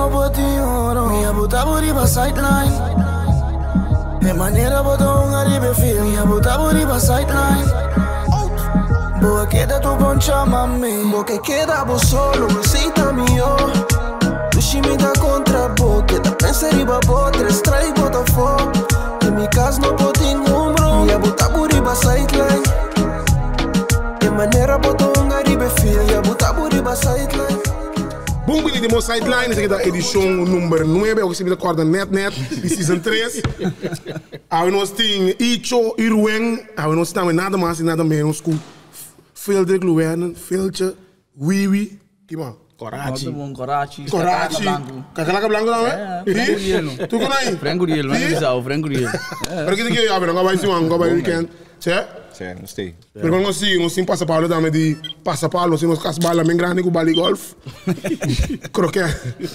No точно потиорам Ја бута бури ба сайдлайн Е манера бо донга рибе фил Ја бута бури ба сайдлайн Boa queda tu poncha mami Bo que queda bo solo Cita mio Dushi mi da contra bo Que da pensa iba bo Tres trai bo da fo Que mi cas no bo ting umbro Ya buta buri ba sideline Que manera bo donga ribe feel Ya buta buri ba sideline Como ele de sideline, essa aqui da edição número 9, eu recebi de corda net net, de season 3. Aí nós temos Icho, Iruen, aí nós temos nada mais e nada menos com Feldrick Luernen, Felcher, Wiwi, que mais? Coraci. Coraci. Coraci. Cacalaca blanco não Tu conhece? Frank não Frank bizarro, frangurielo. que você quer abrir? Agora vai se weekend. Certo? É, não sei. É. Porque nós temos um Passa Paulo também de Passa Paulo, se nós ik bala bem grande com Bali golf. Croquet.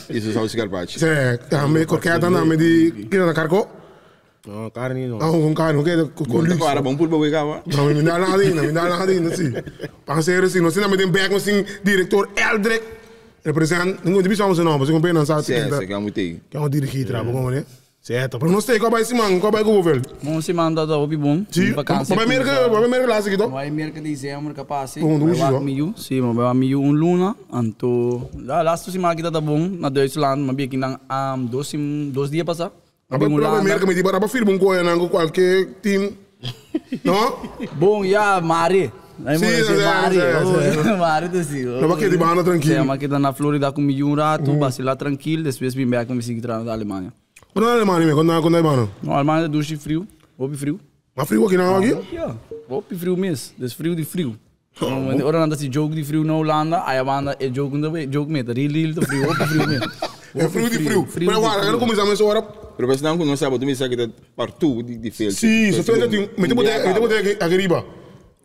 Isso é o cigarpate. É, também croquet também de... Que não cargou? No, carne no. Ah, con carne, ¿qué? Con lujo. Ahora, bon pulpo, ¿qué? No, me da nada, no, me da nada, no, sí. Pansero, sí, no sé, me den back, no sé, director Eldrick. Represent, no, de bicho vamos a nombrar, se compren, no, sabe. Sí, se queda muy tío. Que vamos a hier trabajo, ¿cómo, eh? Certo, pero no sé cuál es man, cuál es el gobierno. Mon si man dado obi bom. Sí. Para ver que, para ver que la seguido. Vai mer que dezembro capaz. Sí, a miu. Sí, mo a miu un mm. luna, anto la last si man que dado bom na Deutschland, ma bi kinang am dos sim dos dia pasa. Abi mo la mer que me di para film un coen ango qualquer team. No? Bom, ya mare. Aí, mano, você Mário. Mário do Silva. Tava aqui de banana tranquilo. Sim, mas aqui na Flórida com milhão rato, vacila tranquilo, depois vim back com me seguir a Alemanha. ¿Cuándo es alemán? é, ¿Cuándo es alemán? No, alemán é, é, é duche frio, roupa frio. Mas frio aqui não, aqui? Aqui, ó. Roupa frio mesmo, desse frio de frio. Ora anda se jogo de frio na Holanda, aí a banda é jogo de jogo meta, real do frio, roupa frio mesmo. É frio de frio. Pero agora, quando começamos agora? hora, pero pensa não, não sabe, tu me sabe que tá partout de de fel. Sim, é fez de me tem poder, me tem poder a griba.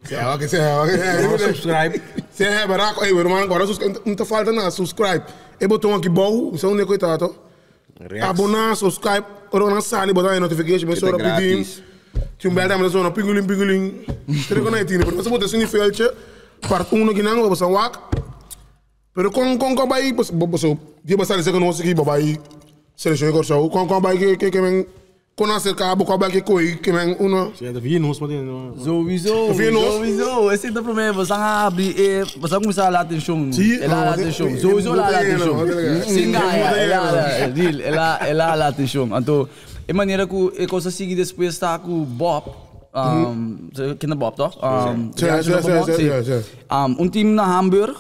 Já que se já que subscribe. Se é baraco, aí, meu é agora não tá falta nada, subscribe. E botão aqui bom, isso é um coitado. Abonnaans subscribe, Skype. Ronan Sani, bodan je notification. Mensen horen je pinguling, pinguling. Maar ze Part 1 wak. Pero kon kon kon die ik babai. Selectioneer zo. Kon kon conhecer que a boca bij que coi que men uno já devia zo pode não sowieso sowieso esse é o problema você abre e você começa a latir chão ela latir chão sowieso ela latir chão singa ela nou, e nou. e deal ela ela latir chão então é maneira que é coisa seguir depois está com Bob um, kinderbop toch? Um, ja, ja, ja, ja, Um, team naar Hamburg,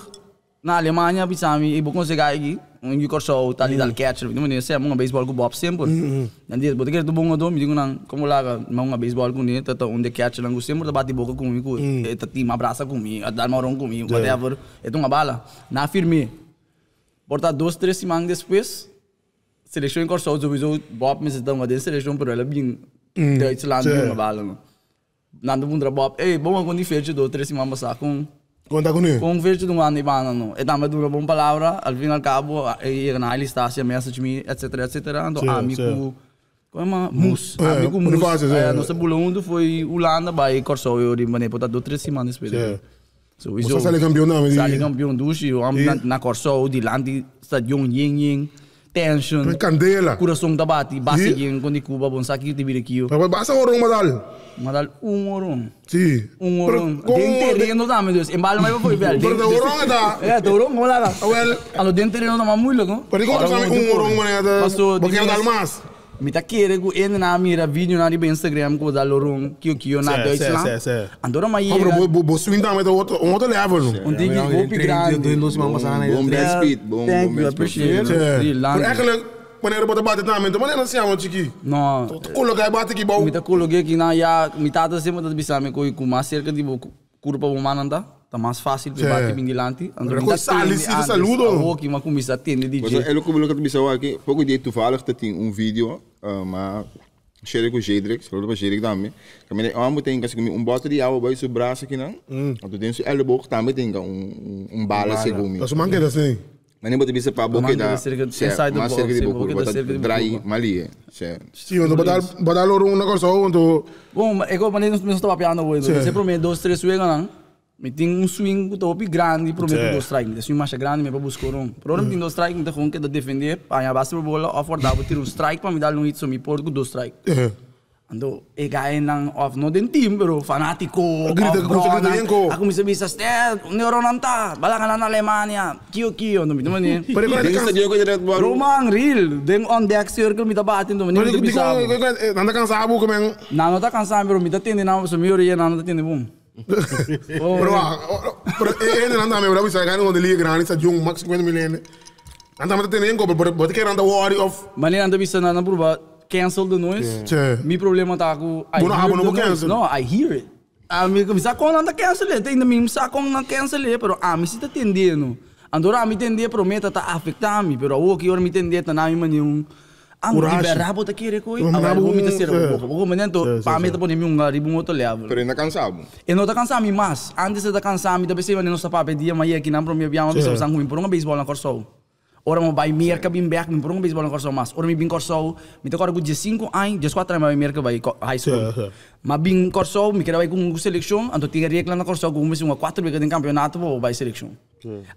naar Alemanha, Bissami, ik e begon ze gaan unicorso tali dal catcher ni mune se mga baseball ko bob sembur mm, mm. nandi bote ker tubong do mi dingun como laga mga baseball ko ni tata unde catcher lang ko sembur ta bati boka ko mi ko ta ti ma brasa ko mi adar ma ron ko mi whatever eto nga bala na firme porta dois três semanas depois seleção encorçou sowieso bob mi se tamo de seleção por ela bing de Islândia nga bala no nando bundra bob ei bom quando fez do três semanas passar com Conta comigo. Kung fish tu ano bana no. E também dura boa palavra, ao fim ao cabo, e na ele está se ameaça de mim, etc, etc. Então, amigo como é mus, amigo mus. É, nossa bulundo foi Holanda, vai Corsol, eu de maneira para dar três semanas para So, isso, Você sale campeão não, mas... Sale campeão do Chile, na o de lá, de estadião Yin Yin. tension. de bati, Kurasong con bon te aquí. Pero pues, pues, madal. Madal un morón. Sí. Un ¿Cómo De riendo dame En balma Pero de está... está, Eh, de ¿cómo Well. A los dente riendo más muy loco. Pero ikaw un porque más? Mita kere ku en na mira video na ribe Instagram ku da lorong kio kio na Deutschland. Sim, sim, sim. ma bo bo swing down with outro um outro level. Um dig go grande. Do nos mama sana. Bom best speed, bom bom Thank you, appreciate. Eigenlijk wanneer bota bate na mento, wanneer nasi amo chiki. No. tiki bate ki bom. Mita colocar ki na ya, mita tá sempre das bisame koi ku mas cerca de curva humananda. tá mais fácil para bater bem delante. Reconciliar saludo. Ou que uma comissão atende DJ. Mas ele é que nunca me saiu aqui, pouco dia tu fala que tem um vídeo, ah, mas cheiro com Jedrick, saludo para Jedrick também. Também ambos tem assim, que um bote de água vai sobre o braço aqui não. Hum. Tu tem o elbow também tem um um bala segundo. Mas tá o mangueira é assim. Mas nem bote bisa para boca da. Mas cerca de boca, é bota dry mali. Eh, Sim, eu botar dar louro um negócio onde. Bom, é como nem nós estou piano hoje. Sempre me dois três vezes não. Meeting um swing com grande para o meu strike. een uma grande, me para buscar um. Problema strike, me com que da defender, para a base para bola, afordar, vou tirar um strike para me dar um hit, só me pôr com do strike. Ando, e gaya ng off team bro, fanatico, grita Ik sa grita ko. bisa stel, neuronan ta, balangan na Alemania, kiyo kiyo, no mito Ik Romang real, deng on deck circle mita batin no mani. Pero ko nanda kang sabu Ik meng. Nanda kang sabu bro, mita tindi na sa miori yan nanda Bro, pero en anda me bro, bisa kan ngondeli grani sa jung max 50 miljoen. Anda mata tenen ko, pero bote ke anda worry of. Mani anda bisa nana purba cancel the noise. Yeah. Mi problema tá com I Buna, hear the noise. No, I hear it. A mi bisa kon anda cancel it, ainda mi bisa kon na cancel it, eh, pero a mi se tá tendendo. Andora a mi tender prometa tá afetar mi, pero o que eu me tender tá na minha nenhum. Ambra rabo ta kire koi. Agora vou me dizer, vou me dentro, para mim tá pondo um ribo moto levo. Pero na cansado. Eu eh, não tá cansado me mas, antes de tá cansado, me da pensei, não sabe para dia mais aqui na promia biama, me sabe ruim, por um baseball na corso. Ora mo vai merca bim back, me por um beisebol na corso mas. Ora me bim corso, me tá agora com 15 anos, 14 anos vai merca vai high school. Mas bim corso, me quero vai com seleção, anto tinha regla na corso, com uma quatro vezes em campeonato, vou vai seleção.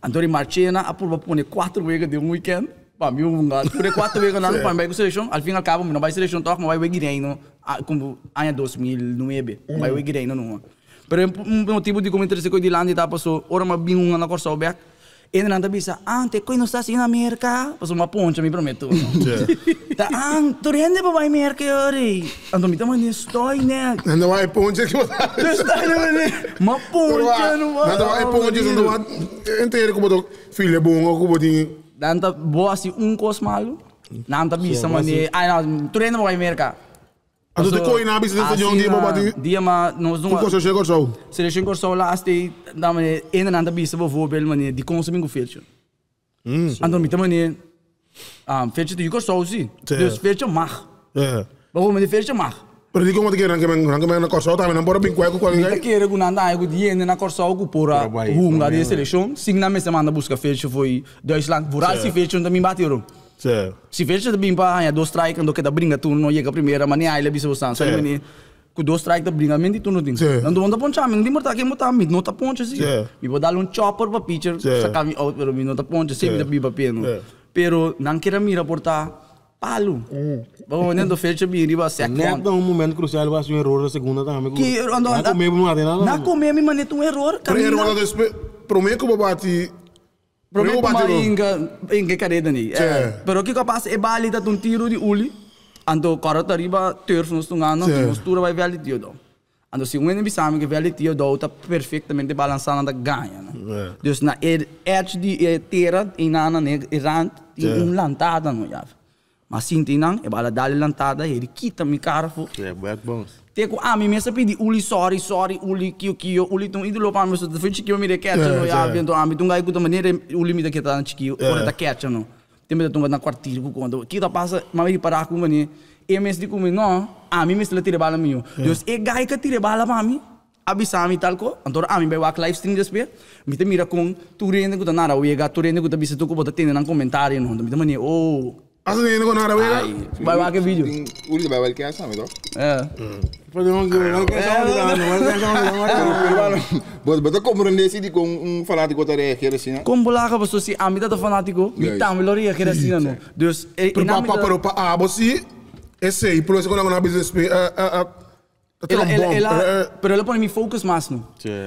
Anto Marchena, a por vou pôr quatro vezes de um weekend pamiunga kure quatro vega na pa bai selection al fin al cabo no vai selection tok no bai we girei no como anha 2009 bai we girei no no pero um tipo de como interesse de landi tá passou ora ma bin na corsa o e na anda bisa ante coi não está assim na merca passou uma poncha me prometo tá an tu rende pa vai merca ori ando mi tamo nisso toi né ando vai poncha que está né ma poncha não ando vai poncha ando inteiro como filho bom como tinha దాంతో బో అసి ఇంకోస్ మాలు నాంత dat సంబంధి manier, తురేంద్ర పోయి మేరక Also de kooi na bisi de jong die boba die. Die ma, nou zo. Koos je koos zo. en ander bijvoorbeeld die consuming feature. je. En dan met meneer um, feature die koos zo zie. Dus feature mag. Ja. Waarom mag? Berarti kau mati kira nangkemen nangkemen na Kosovo tapi nampora bing kueku kuali ngai. Kira guna anda aku dia na Kosovo aku pora hunga dia seleção. Sing me se manda busca fecho foi Deutschland. Vural se fecho também bateu. Se fecho também para hanya dois strike que kita brinca tu não chega primeira nem aí ele seu sangue. Só meni com dois strike da brinca menti tu não tem. Ando onda poncha meni dimor tá que mo tá mid não tá poncha assim. Me vou dar um chopper para pitcher sacar me out pero me não tá poncha sempre da biba peno. Pero não queira me reportar palo. Mm. Poniendo fecha biriba se Neta um momento crucial vai ser um erro la segunda también. Que ando na come mi madre Na come mi manet um erro Pero error después prometo como bati Prometo como inga inga careda ni. Pero que capaz é bali da um tiro de uli. Ando corta riba terf nos tungano, nos tura vai vali dio do. Ando se um enemy sabe que vale tio do tá perfeitamente balançando da ganha, né? Dus na edge de tera e na na errant, um lantada no jave. Mas sinti nang, e bala dali lantada, ele quita mi cara fo. É, bad bones. Teko ah, a mi mesa pedi uli sorry sorry uli kio kio uli tum idu lopa mesa de fitch kio me de catch no já vendo a mi tunga ikuta maneira uli mi de kita na kio eh. ora tá catch no. Tem me tunga na quartilho com quando kita passa mas ele parar com mani. E mes de comigo não, a ah, mi mesa tire bala mio. Eh. Deus e gai que tire bala pa ah, mi. Abi sami talko, antor ami be wak live stream despe. Mi te mira com tu rende kuta nara uega tu rende kuta bisa tu ko bota tende nang comentário no. Mi te mani oh Asliin ko naara weega. Bay waake video. Uri bay wal kya sami do. Eh. Pwede mo gawin ka sa mga Bos bata ko mo rende sidi kung fanatico ta reagere sina. Kung bula ka basta si amida ta fanatico, mi tamil lo reagere sina no. Dus e eh, ina mi. Papa pero pa abosi. Esse e por isso quando na business Ela, ela, ela, pero ele põe me focus máximo.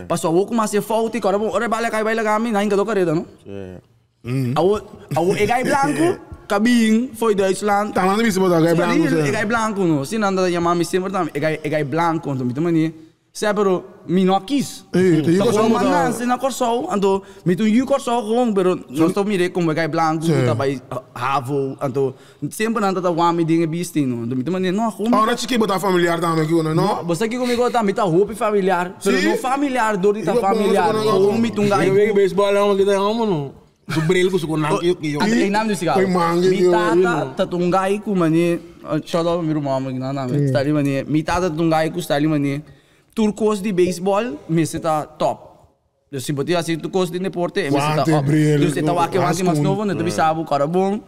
Passou a pouco mais e falta e cara, ora bala cai vai legar mim, não ainda do careda, não? Sim. Ao ao egai branco. Cabin foi da Islândia. Tá falando isso, botar, é branco. É branco, não. Se não anda a chamar me sempre também. É branco, então, então, mania. Separo, me não quis. Então, eu não sei na corção, ando, me tu e corção com, pero não estou mire como é branco, tá vai Havo ando, sempre anda da wami dinge bistino, ando, então, mania, não, como. Agora te que botar familiar também aqui, não? Você que comigo tá, me tá roupa familiar, pero não familiar, dor de tá familiar, como me tunga. Eu vejo beisebol, não, que tá, não, não. Dubril ko suko nang oh, kiyok kiyok. não inam se sigaw. Koy mangi Mi tata tatunggay ko mani. Eh, shout out मेरो मामा के नाम है style money मी ताता तुंगाई को स्टाइल मनी turcos de beisebol me se tá top. Eu se botia assim turcos de deporte me se top. Eu se tava aqui mais mais novo, não te sabe o cara bom.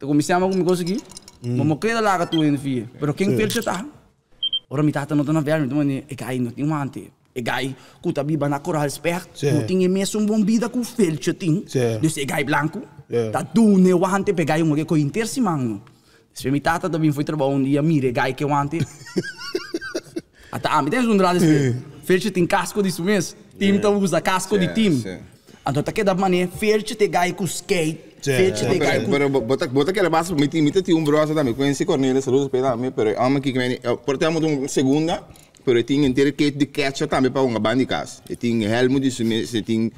Tu comecei a me conseguir. Mas eu queria lá que tu enfia. Pero quem fez tá? Ora mitada não tá na verme, mani. mano, eh, é que aí não tem um ante gai cu tabi na coral spert cu ting e mes un bombida cu fel chetin dus gai blanco tá tu ne wante pegai un co intersi mangu se mi tata da vin foi trabalho um dia mire egai que wante ata ami tens un drales fel chetin casco disso mes tim ta usa casco de tim Então, tá que da maneira, ferte te gai com skate, ferte te gai com... Pero, bota, bota que ele passa, mete, mete um brosa também, conheci Cornelia, saludos, pela, me, pero, ama que vem, portamos uma segunda, ah. Perating in ter keet de catch para ambe pa Eu bandikas. Eting helmu di sume seting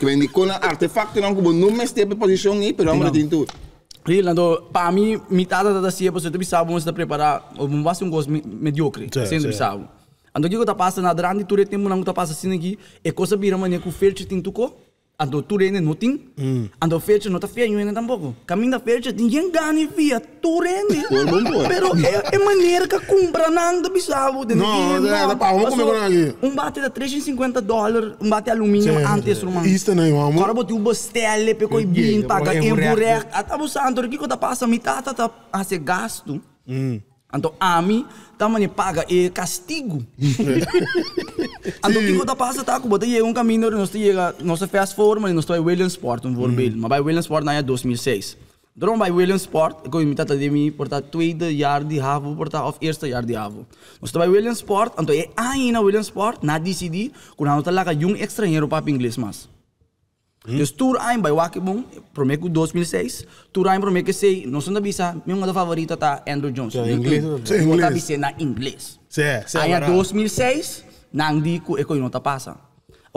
kwendi kona artefacto nang kubo nume step posição ni pero amre tintu. então para mim, metade da cia, você tem sabe, você está preparar, um basta um gosto mediocre, sem ter sabe. Então, o que eu passando, passa na grande, tu tem um que tá passando assim aqui, é coisa bira mané com feito tintu co ando turene no tin, mm. ando não está ta fia yuen tampoco. Caminda fecha tin yen gani fia turene. Pero é, é maneira que compra nanda bisavo de Não, não, é, pá, vamos comer com aqui. Um bate da 350 dólares, um bate alumínio sim, antes sim. romano. Isso também, né, irmão Agora botei o bostele, pecoi bin, é paga em burek. Até o santo, que quando passa mitata tá, tá, tá. a ah, ser é gasto. Mm. Então, a mim, me paga e castigo. então, o que passa tá com bota um caminho, nós chega, nós faz forma, nós vai Williamsport, um vorbil, mas vai Williamsport na 2006. Drum by Williamsport, com imitata de mim, porta tweede jaar die havo, porta of eerste jaar die havo. Nós by Williamsport, então é ainda Williamsport, na DCD, quando nós tá lá com um estrangeiro para inglês mas. Dus Touraim bij Wakibong, promeer ik 2006. Touraim promeer ik zei, no son da bisa, mi unha da favorita ta Andrew Jones. Ja, inglês. Sí, inglês. Tá bisa na inglês. Sí, sí. Aí 2006, nang di ko eko ino ta pasa.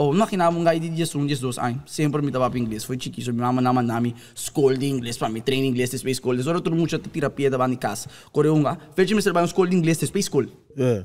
Oh, na kinamong ga di just un just dos ay. Sempre mi tava pa inglês, foi chiqui, so mi mama naman nami school de inglês para mi treino inglês, space school. Desora tudo mucho terapia da bani casa. Coreunga, fez me ser ba um school de inglês, space school. Yeah.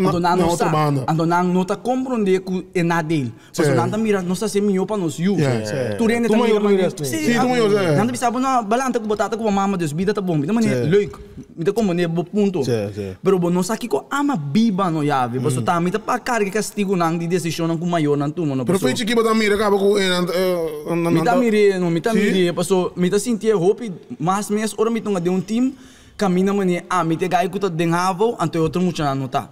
Então, na, na outra banda. Ando não não tá compreender que é na dele. Mas não anda mira, não está sendo melhor para nós. You. Tu rende tu melhor para nós. Sim, tu melhor. É. Não anda sabe não, balanta com batata com mama Deus, vida tá bom. Então mané, é Me então como é bom ponto. Pero bom, não sabe que ama biba no yave. Mas hum. tu tá me tá para carga castigo não de decisão não com maior não tu mano. Pero foi que botar mira cá com me tá mire, não me tá mire, passou, me tá sentir roupa, mas minhas horas me tão de um time. Camina mané, é ah, a te gai que tu denhavo, ante outro muito não tá.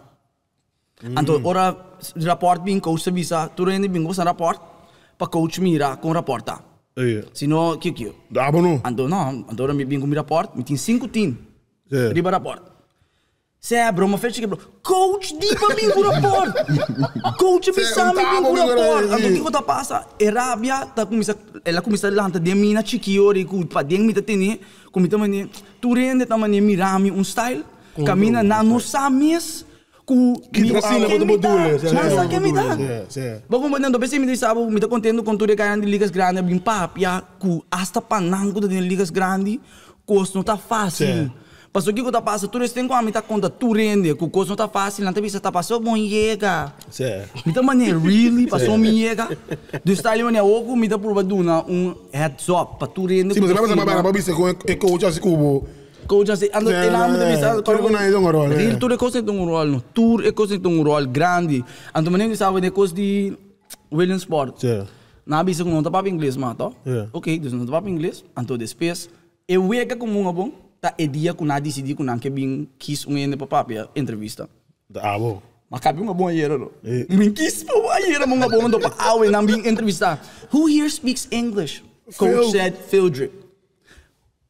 Anto mm. ora rapport bin coach o visa, tu rendi bin sa rapport pa coach mira con rapporta. o que kiu que Da bono. Anto no, anto ora mi bin con mi rapport, mi tin cinco times Yeah. Riba rapport. Se é, bro, uma festa que bro. Coach di pa bin con rapport. coach me sa mi bin o rapport. Anto que ta passa? E rabbia ta comisa e la comisa lanta di mina chikiori cu pa di mi ta teni, comita mani. Tu rende ta mani mirami un style. Camina na no samis. Kitrasila bodo modules. Masa kemita. Bago mo nando besi mito isabo mito contendo con ture kaya ng ligas grande bin papia ku hasta panang ko din ligas Grandes, custo não tá fácil. Passou que tá passa, tu tem com a minha conta, tu rende, que custo não tá fácil, na entrevista tá passou bom chega. Certo. Me dá maneira, really, passou me chega. Do style maneira, oco, me dá por baduna um heads up, para tu rende. Sim, mas vai mais para a babista com o coach assim como coaches, ando, yeah, yeah, yeah. Tour Real tour ekos de rol no. Tour ekos nek tong rol grandi. Anto menem sa we ekos di William Sport. Yeah. Na bisa ko nonta pap inglês ma to. Yeah. Okay, dus nonta pap inglês, anto de space. E we ka kumu ngabong ta edia ku na decidi ku nan ke bin kis um ene papap ya entrevista. Da abo. Mas cabe uma boa hieira, não? Min kis pa wa hieira mga boa ndo pa awe nan entrevista. Who here speaks English? Coach Phil. said Phil Drip.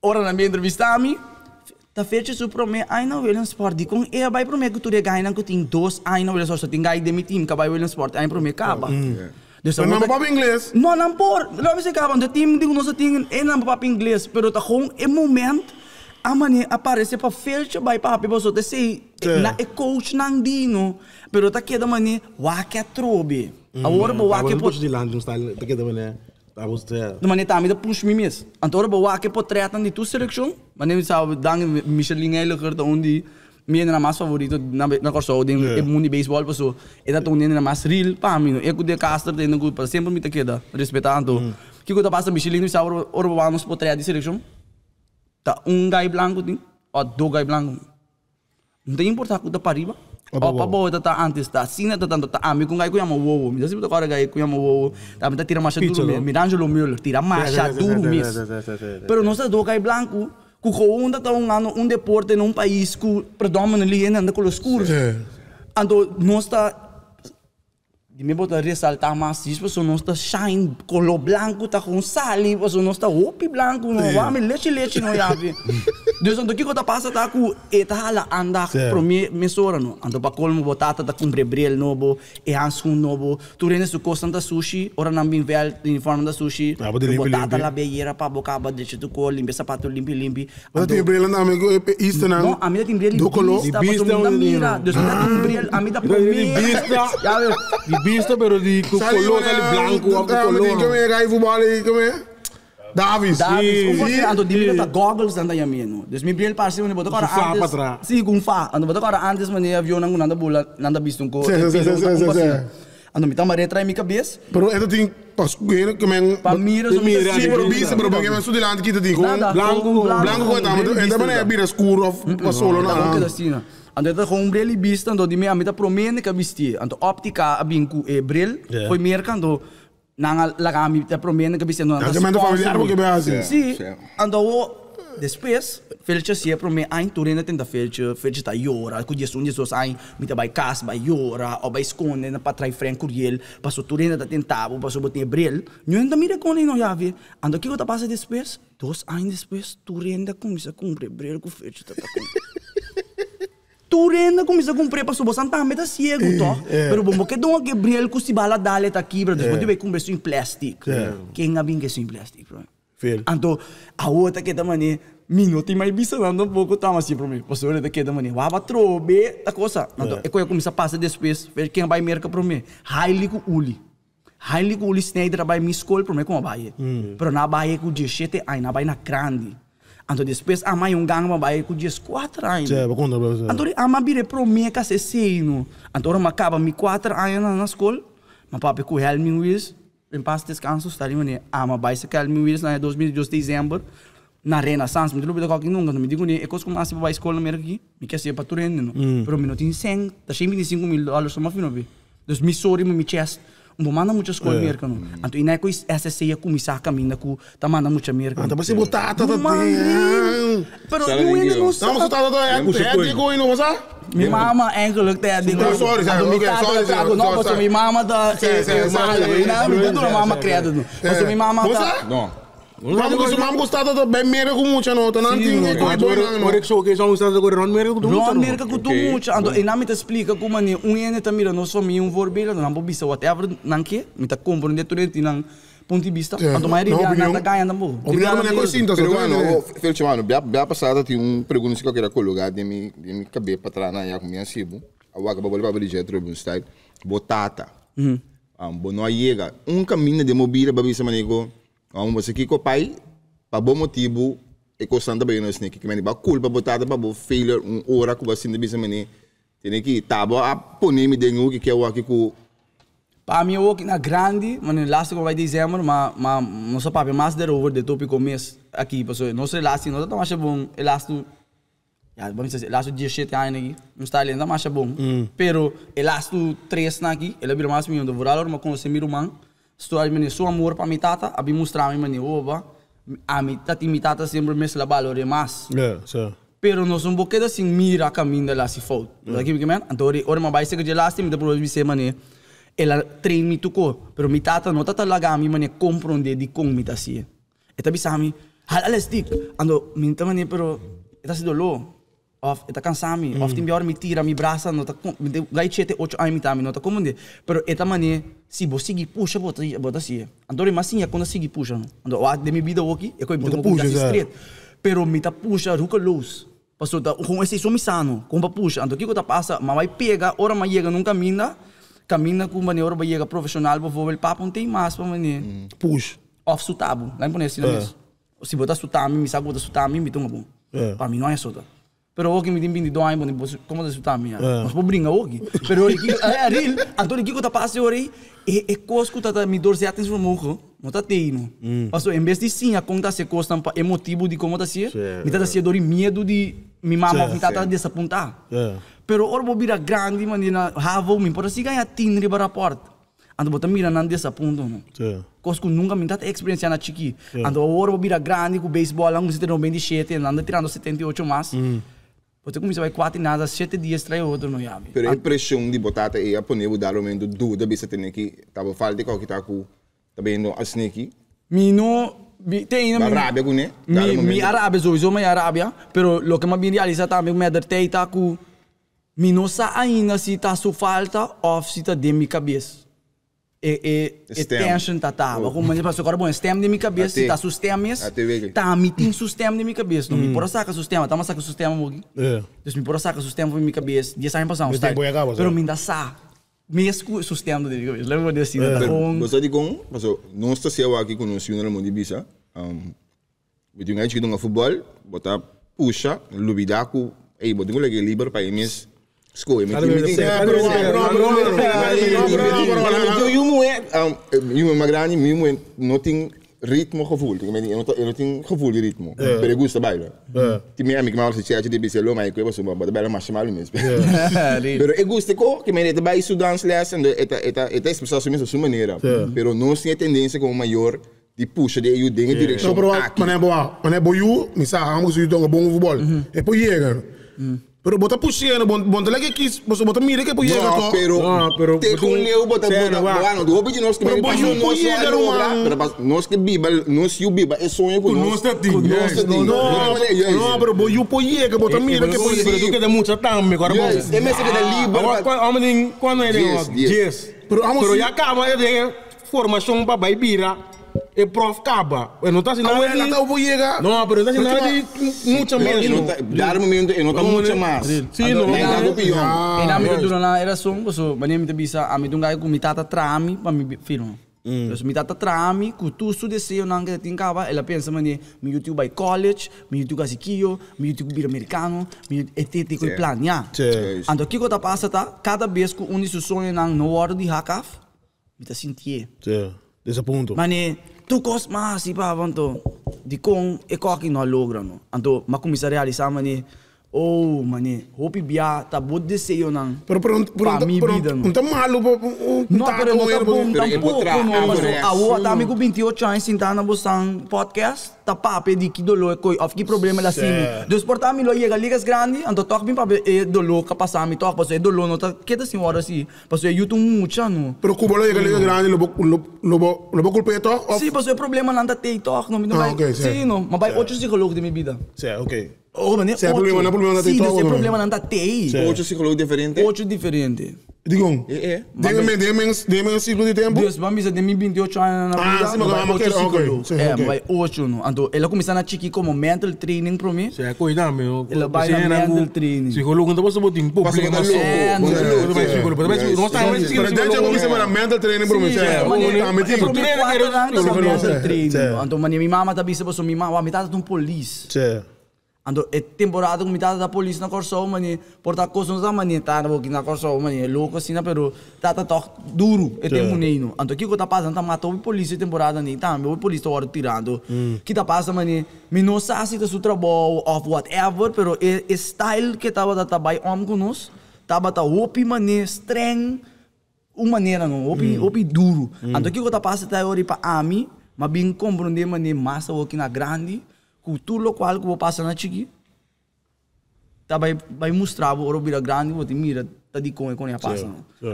Ora na minha entrevista a da fece su pro me aina Williams Sport di kung e eh, bai pro me kuture gaina ku ting dos aina Williams Sport ting gai demi team ka bai Williams Sport aina pro me kaba. Dessa não papa inglês? Não, não por. Lá você acaba, o time de nosso não é não papa inglês, pero tá com é eh, momento a mané aparece para fecha vai para papi você sei na é coach não dino, pero tá queda mané, wa que trobe. Mm. Agora bo wa que pode de não queda mané. I was there. No, mas neta, me push me mes. Antoro bawa ke potreat na ditu selection. Mas nem sabe dang Michelin ele gerta undi. Minha era mais favorito na na corso de yeah. mundo baseball passo. Era tão nem mais real pa mim. Eu de caster de no para sempre me te queda respeitando. Mm. Que quando passa Michelin me sabe or vamos potreat de selection. Tá um guy branco tem, ou dois guy branco. Não tem importar com da pariba. Opo po, tataan tis ta. Sina tatan tataan. Mi kung kaya kuya mo wow. Mi dasibo to kare kaya kuya mo wow. Tapi ta tira masya duro. Mi Mirangelo Müller tira masya duro mis. Pero nossa do kay blanco. Ku ko unda ta um ano um deporte num país ku predominantly ainda com os escuros. Ando nossa de me botar ressaltar isso porque nós está shine, color branco, tá com sali, porque nós está opi branco, não vai me leite leite não ia Deus não que tá passa tá com eta lá anda pro mim não, ando para colmo botata tá com brebrel novo, e ansu novo, tu rende su costa da sushi, ora não bem vel uniforme da sushi, botata la beira para boca para deixa tu colo, limpe, sapato limpi limpi. Mas tem brebrel na amigo isso não. Não, a minha tem brebrel. Do color. Bista, Deus não tem brebrel, a minha pista, pero di con color, sale blanco, algo color. Come era i voetballen, come Davis. Davis, cum fost anto dimine ta goggles anda ya meno. Des mi bien parsi mane boto kara antes. Si cum fa, anto boto kara antes mane avion nang nanda bola, nanda bistun ko. Anto mi tamba retrai mi cabeça. Pero eto ting pasqueiro que men Palmeiras o Mira sim pro bis pro porque men sudelante que te digo blanco blanco que tá mas ainda bem a bira escuro passou lá não Anto ito kung bril ibis tanto di may amita promen ka bisti. Anto optika abing ku e bril. Yeah. Koy mer kan do nanga lagami ta promen ka bisti. Anto mendo familiar mo kibe asi. Si. Anto wo Despes, felce si e pro me ai turene tenta felce, felce ta iora, cu jesun jesus ai mita bai cas, bai iora, o bai sconde na patrai fren curiel, paso turene ta tentavo, paso botin ebrel, nu enta mire con no jave. Ando que ta passa despes? Dos ai despes turene da cum se cumpre ebrel cu felce ta ta cum. Turenda começou a cumprir para subir Santa Meta ciego, eh, tó. Eh. Pero bom, porque dom Gabriel brilho com se bala dale tá aqui, para depois tiver eh. com isso em plástico. Quem a bem isso em plástico, bro. Fel. Então, a outra que da maneira minuto e mais bicelando um pouco, tá, mas assim, para mim, passou olha daqui da maneira, o aba trobe, tá coisa. Então, é quando eu comecei a passar depois, ver quem vai merca para mim. Haile com uli. Haile com uli Snyder vai me escolher para mim como a Bahia. Pero na Bahia com 17 ai, na Bahia na grande. Antoni Spes ama yung gang vai ku dias quatro anos. Cê, bakunda ba. Antoni ama bire pro me é ka é Anto ora makaba me quatro anos na escola. Ma papi ku Helmin Wills. Em paz descanso está ali, ama ah, bicycle Helmin Wills na 2012 é dezembro. Na Renaissance, me deu qualquer nunca, não me digo nem, é coisa que começa para a escola mesmo aqui, me quer ser para tu rende, não. Hum. Pero eu não tem 100, tá 125 mil dólares, só uma fina, vi. Então, me me chest, bo é. então, não mucha skol yeah. merka no anto ina ko com. ya ku misa kaminda ku tamana então você botar tá tá tata tá Eu ainda não no tá, sa tá é, é não sou tata ya ku se ko ino masa mi mama eigenlijk te di ko sorry sorry okay sorry sorry no posso mi mama da se se mama ina mi tu mama creado no posso mi mama da no हमको उस्ताद तो बे मेरे को मूंछ नो तो नाम थी कोई बोल ना और एक शो के सॉन्ग उस्ताद को रॉन मेरे को तो रॉन मेरे को तो मूंछ Non e nami te explica como ni un ene te mira no so mi un vorbele non ambo bisa whatever nanke mi ta compro ah, dentro dentro nang punti vista yeah. quando mai arrivi no, a Gaia andiamo opinione non è così intanto però no Felice Mano abbiamo passato ti un pregunto che era quello che dimmi dimmi cabe patrana ya come asibu a waga babol babol di jetro un style botata mm -hmm. um, bono aiega un cammino di mobile babisa manico Om você que pai, para bom motivo, e é costando bem nós né que meni ba culpa botada para o failure um hora que você não né, bisa meni. Tem que tá bo a poner me dengu que que é eu aqui com para mim o que na grande, mas lá se vai dezembro, mas mas não só para mais der over de topo e começo aqui, pessoal. Não sei lá não está mais bom, elástico já vamos dizer, lá 17 anos aqui, não está ali, ainda mais bom. Pero elástico 3 aqui, ele vira mais meu, do voral, mas com você mira o Storia meni so amor para mi tata, mim mostrar mi meni oba. A mi tata e mi tata sempre me se valore mais. Yeah, so. Pero nós um pouquinho assim mira caminho da lá se fout. Yeah. Daqui que man, então agora ma vai se que gelaste me da pro mi se Ela trein mi tuco, pero mi tata não tata laga mi mani compreende di com mi tasi. Eta bisami, halale stick, ando mi tata mani pero eta se dolor of eta kansami mm. of tim bior mi tira mi brasa no ta de gai chete ocho ai mi tami no ta comunde pero eta mani si bo sigi puxa bota bota si eh. andore masinha quando sigi puxa ando o de mi vida oki e coi bota puxa street pero mi ta puxa ruca luz passou da, com esse somissano com pa puxa ando que que ta passa mamai pega ora ma chega nunca minda, camina com mani ora ba llega profissional bo vou papo não tem mais pa mani mm. puxa off sutabo lá em ponesse não é. é se botar sutami me sabe botar sutami me, toma bom é. para mim não é sutabo pero ogi me dimbing di doa imbo ni bos como de suta mia eh. mas po bringa ogi pero ori ki eh, aril antori ki ko ta passe ori e e cosco ta mi dor zeta isso morro não tá teino mm. passou em vez de sim a conta se costa pa emotivo de como tá se me tá se dori medo de mi mama me tá tá desapontar eh. pero orbo bira grande manina havo me por se ganha tin riba rapport ando botam mira nan dessa ponto não yeah. cosco nunca me dá experiência na chiqui yeah. ando ouro bira grande com beisebol ango se tem 97 andando tirando 78 mas mm. Poate cum mi se mai kvati na za sete dias trai outro no javi. Pero é impresión di botata é, e dar o momento do duda bisa teneki tabo tá falti ko kita ku tá tabendo asneki. Assim mi no asneki. Mi, tem ainda. Arábia, né? Mi, mi Arábia, sowieso, mas Arábia. Pero lo que mais me realiza também, tá, me adertei, é tá com. Mi sa sei ainda se tá só falta of se tá de minha cabeça e, e, e tension tá tá mas como passou agora bom sistema de minha cabeça tá sistema tá meeting sistema de minha cabeça não me por saca sistema tá mas saca sistema mogi então me por saca sistema de minha cabeça dia sai passar está pero me dá sa mesmo sistema de minha cabeça lembra de assim da com você de com mas não está se aqui com o senhor no mundo bisa um eu tenho gente que não futebol botar puxa lubidaco ei botou ele livre para eles escolhe me um, eu me magrani, mesmo, não nothing ritmo gevoel. Ik ben niet eh, gevoel ritmo. Yeah. Per gusto bailo. Ti mi amici ik se c'è di bisel lo mai questo maar da bello marshmallow mes. Maar ik gusto ik che me nete bai su dance les en het eta eta expressar su mesmo su maneira. Pero não se Ik como het gevoel, ik de eu gevoel, ik maar, het gevoel, Pero bota pusiendo, bota lagi kis, bota bota mire que é pusiendo todo. Pero, não pero te con leu bota bota bueno, ah, não não não que não não não não não pero não que não não you não não não não não não não não não não não Não, não, pero bo não não não bota é, é, mire não não não tu que de mucha não não não não não que de libre. não não não não yes. Pero vamos. Pero não acaba de não não baibira. el prof Caba. Pues no está haciendo nada. Abuela, acabo por llegar. No, pero está haciendo nada mucho menos. Dar momento, no está mucho más. Sí, no. Nem tanto pior. E na minha dona lá era som, so, mania me bisa, a mi tunga com mitata trami, pa mi firma. Mm. Jos mi tata trami, ku tu studesi eu nang ketin kava, ela pensa mani, mi YouTube by college, mi YouTube kasi kio, mi YouTube bir americano, mi etete ko plan ya. Ando kiko ta passa ta, cada vez ku undi su sonho nang no hora de hakaf, mi ta sentie. Certo. Desaponto. Mani, toekomst maar si pa want to di kong e kok in no logra no anto makumisariali sama ni Oh, mané, hopi biá, tá bom de ser ou não? Pero, pero, pero, pra mim, vida, não. Não tá malu, não tá bom, não tá bom, não tá bom, não mas a rua tá amigo 28 anos, sentar na bosan podcast, tá pá pedi que dolor, coi, of que problema da sim Deus portar me lo chega ligas grande, ando toque bem para e eh, dolor, que passar me toque, passou e dolor, não tá, que da senhora assim, passou e eu tô muito, não. Pero Cuba lo chega ligas grande, lo lo lo culpa é toque? Sim, passou e problema não tá tem toque, não me não vai. Sim, não, mas vai outro psicólogo de minha ah, vida. Sim, ok. Romane, se é problema, não é problema da TI. Sim, se é problema da TI. Outro ciclo diferente. Outro diferente. Digam. É. é. Dê-me um ciclo de tempo. Deus, vamos dizer, de 28 anos na ah, vida. Ah, sim, mas vamos querer, ok. É, vai 8, não. Então, ela começa na chique como mental training para mim. Sim, cuidado, meu. Ela vai na é mental training. Psicólogo, então você botou em um Mas tá é, não vai tá psicólogo. Mas não está mais psicólogo. Mas deixa eu começar mental training para mim. Sim, mas tá eu tenho na mental training. Então, minha mãe está bem, se você me mama, a metade de um polícia. Sim ando temporada mitad da polícia na corso mani porta coisas na mani tá na boquina corso mani louco assim na peru tá tá tá duro e tem um munino ando aqui que tá passando tá matou a polícia temporada nem tá meu polícia agora tirando que mm. tá passando mani mino sasi tá seu trabalho of whatever pero é style que tava da tabai om com nós tava tá opi mani streng uma maneira não opi mm. opi duro mm. ando aqui que tá passa tá hora para ami mas bem compreender mani massa aqui na grande कुतुलो क्वाल che passa पास आना चाहिए ता भाई भाई मुस्tra वो रो बिरा ग्रांड वो तिमीरा tadi con con ia pasă.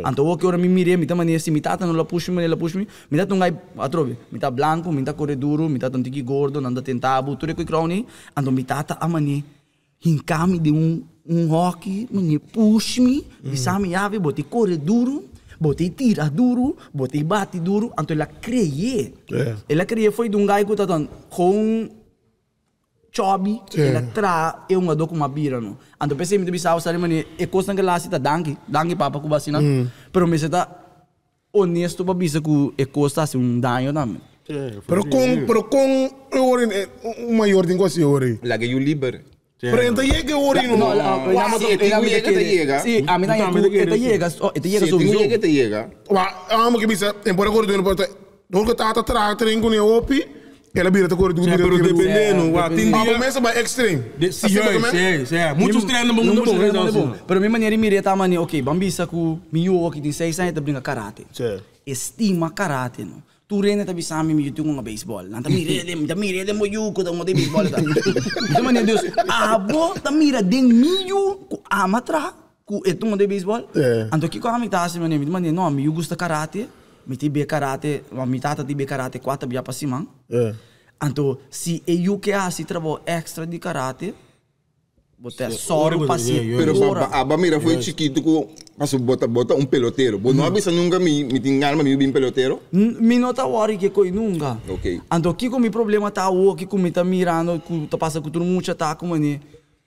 Anto o che ora mi mire, mi tamani esti mitata, non la push mi, la push mi. Mi dat un gai Mi ta blanco, mi ta duro mi ta tantiki gordo, nanda tentabu, ture coi croni. ando mi tata amani hincami de un un hockey, mi push mm. mi, mi sa mi ave, boti correduru. Botei tira duro, botei bate duro, anto la creie. e la creie foi de um gai que tá com ciobi sì. ele tra eu ngado kuma bira no anto pese mi bisa usare mani e costa che la sita danki danki papa ku mm. però mi seta onesto ba bisa ku e costa se un danho da me sì, però con però con ore eh, un maior di così ore la che io libero Prende llega ora no, no, no, no, no, te llega. Sí, a mí también te llega, te llega su mío. que te llega. Va, vamos que bisa, en por acuerdo de no importa. Dorgo tata tra tringo ne opi. Ela vira te correr, vira te dependendo. É, mas começa mais extreme. Sim, sim, sim. Muitos treinam, mas não assim. é bom. Para mim, maneira mire tá mani, ok, bambisa com Milwaukee tem seis anos, tá brinca karate. Estima karate, não. Tu rende tabi sa amin yung tungo nga baseball. Nang tamire dem, tamire dem mo yuko, tamo de baseball tá. é Deus. Ito man yung Diyos, abo, tamira tá ding miyu, ku amatra, ku itong de baseball. Anto kiko kami taas naman yun, man yun, no, miyu gusto karate. miti be karate, want mi tata di be karate kwata biapa simang. Yeah. Anto si e UK si travo extra di karate. Boté, soro para si. Pero ba, a Bamira foi chiquito com passo bota bota um peloteiro. Bo mm. não abisa nunca me me tingal me bem peloteiro. Me nota worry que coi nunca. OK. Ando aqui com mi problema tá o que com me tá mirando, com tá passa com tudo muito tá com mani.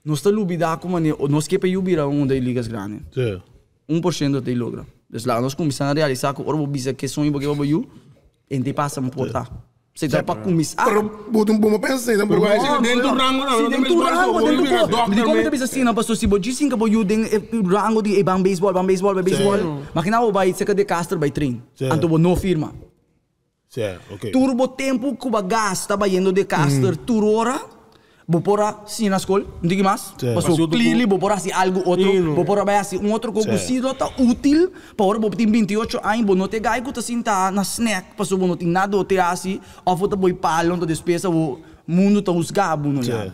Nós tá lubida com mani, nós que pe yubira um da ligas grande. Sim. 1% da logra. Dus laat ons commissar realizar que orbo bisa que sonho porque orbo you en te passa me portar. Você dá para começar. Pero bota um bom pensa, então por baixo dentro do rango, dentro do rango, dentro do corpo. De como te bisa assim na pastor se boji sim que bo you den rango de ban baseball, ban baseball, ban baseball. Makina o bai seca de Castro bai train. Anto bo no firma. Certo, ok. Turbo tempo cuba o gasta bai indo de Castro, mm. turora. Bopora si na school, hindi mais passou Paso clearly, bopora si algo outro sí, no. bopora ba si um outro concusido sí. útil, para bo tin 28 anos, bo no te gai ko ta sinta na snack, passou bo no tin nada o te asi, ofo ta boy palon ta despesa o mundo ta os gabo não é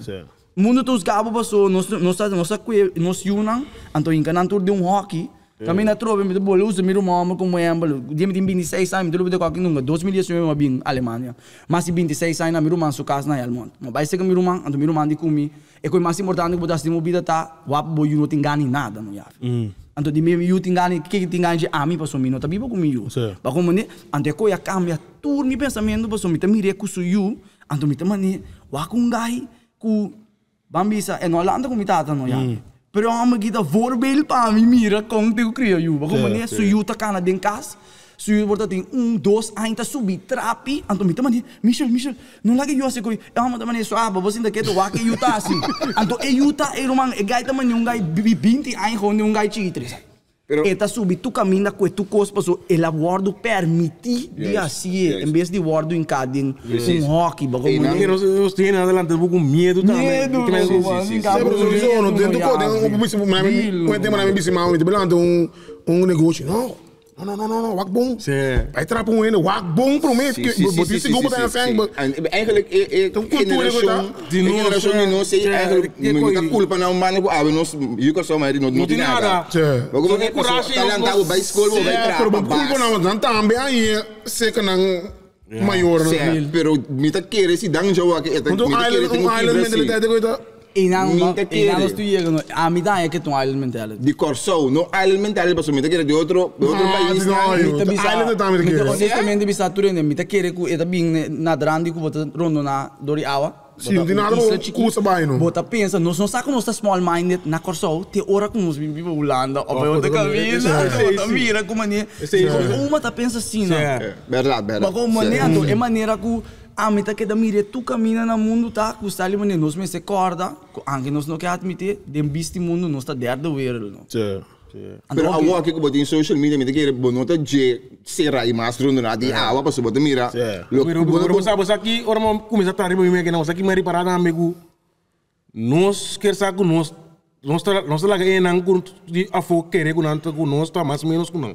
Mundo ta os gabo paso nos nos nos nos unam, então encanantur de um hockey Kami na eh. trove mit bol us miru mama com moem bol. Dia mit 26 anos, mit lubide qualquer nunca 2018 eu bin Alemanha. Mas 26 anos miru man su casa na Elmont. Mas vai ser que miru man, ando miru man di comi. E coi mais importante que botas de movida tá, wap bo you não tem gani nada no yaf. Mm. Anto di mim you tem gani, que tem gani de ami ah, passou mino, tá bibo comi you. Ba como ne, ante coi a cambia tur mi pensamento passou mi, tá mi recuso you, anto mi tá mani, wa com gai, cu bambisa, e no landa comitata no yaf. Pyramide voorbeeld aan wie meer komt te creëren. Waarom ik Zo je te kan den kaas. Zo je wordt dat in een doos aan En toen meneer, Michel, Michel, nu ik jou maar de keten wakker zien. En toen ik ga het meneer, ik ga binti aan Pero, Eta tu camina com tu cospa, so, el aguardo permitir yes, de assim, yes. em vez de guardo em cada um hockey. E não que nós temos adelante com medo também. Medo. Sim, sim, sim. Dentro do poder, um pouco mais, não pouco mais, um não mais, um negócio. Não, No, no, no, no, não, wakbong. Sim. Vai entrar para um N, wakbong prometo. Sim, sim, sim, sim, sim, sim, sim. En eigenlijk, então, generação, de de nós, culpa na humana, porque nós, eu que sou mais, não tem nada. Sim. Porque como é que nós, talenta, o país colmo, na humana, também aí, sei que não... Maior, né? Sim, mas muita querer se dá um jogo aqui. Então, a Innan, não de estudiaron, a mitad es que tu island mental. De Corso, no island mental, pero mitad quiere de otro, de otro país. No, mitad bisa. Island también quiere. Honestamente, bisa tu rende, mitad quiere que está bien na grande, que bota rondo na dori awa. Sim, de nada custa bem, não. Bota pensa, nós não sabemos como está small minded na Corso, te ora como nos vive Holanda, ou vai outra cabeça, outra mira como maneira. Uma tá pensa assim, né? Verdade, verdade. Mas como maneira, é maneira que amita que da mire tu camina na mundo tá custa ali mane nos me se corda anche nos no que admite dem bisti mundo nos tá der the não no yeah. Pero que eu botei in social media mi tekere bonota je sera i mastro no nadi awa pa subota mira. Lo que kubota sa bosa ki ora mo kumisa tari mi meke na bosa ki mari parada megu. Nos quer sa ku nos nos tá nos tá lá que enan ku afo querer ku nanto ku nos tá mais menos ku não.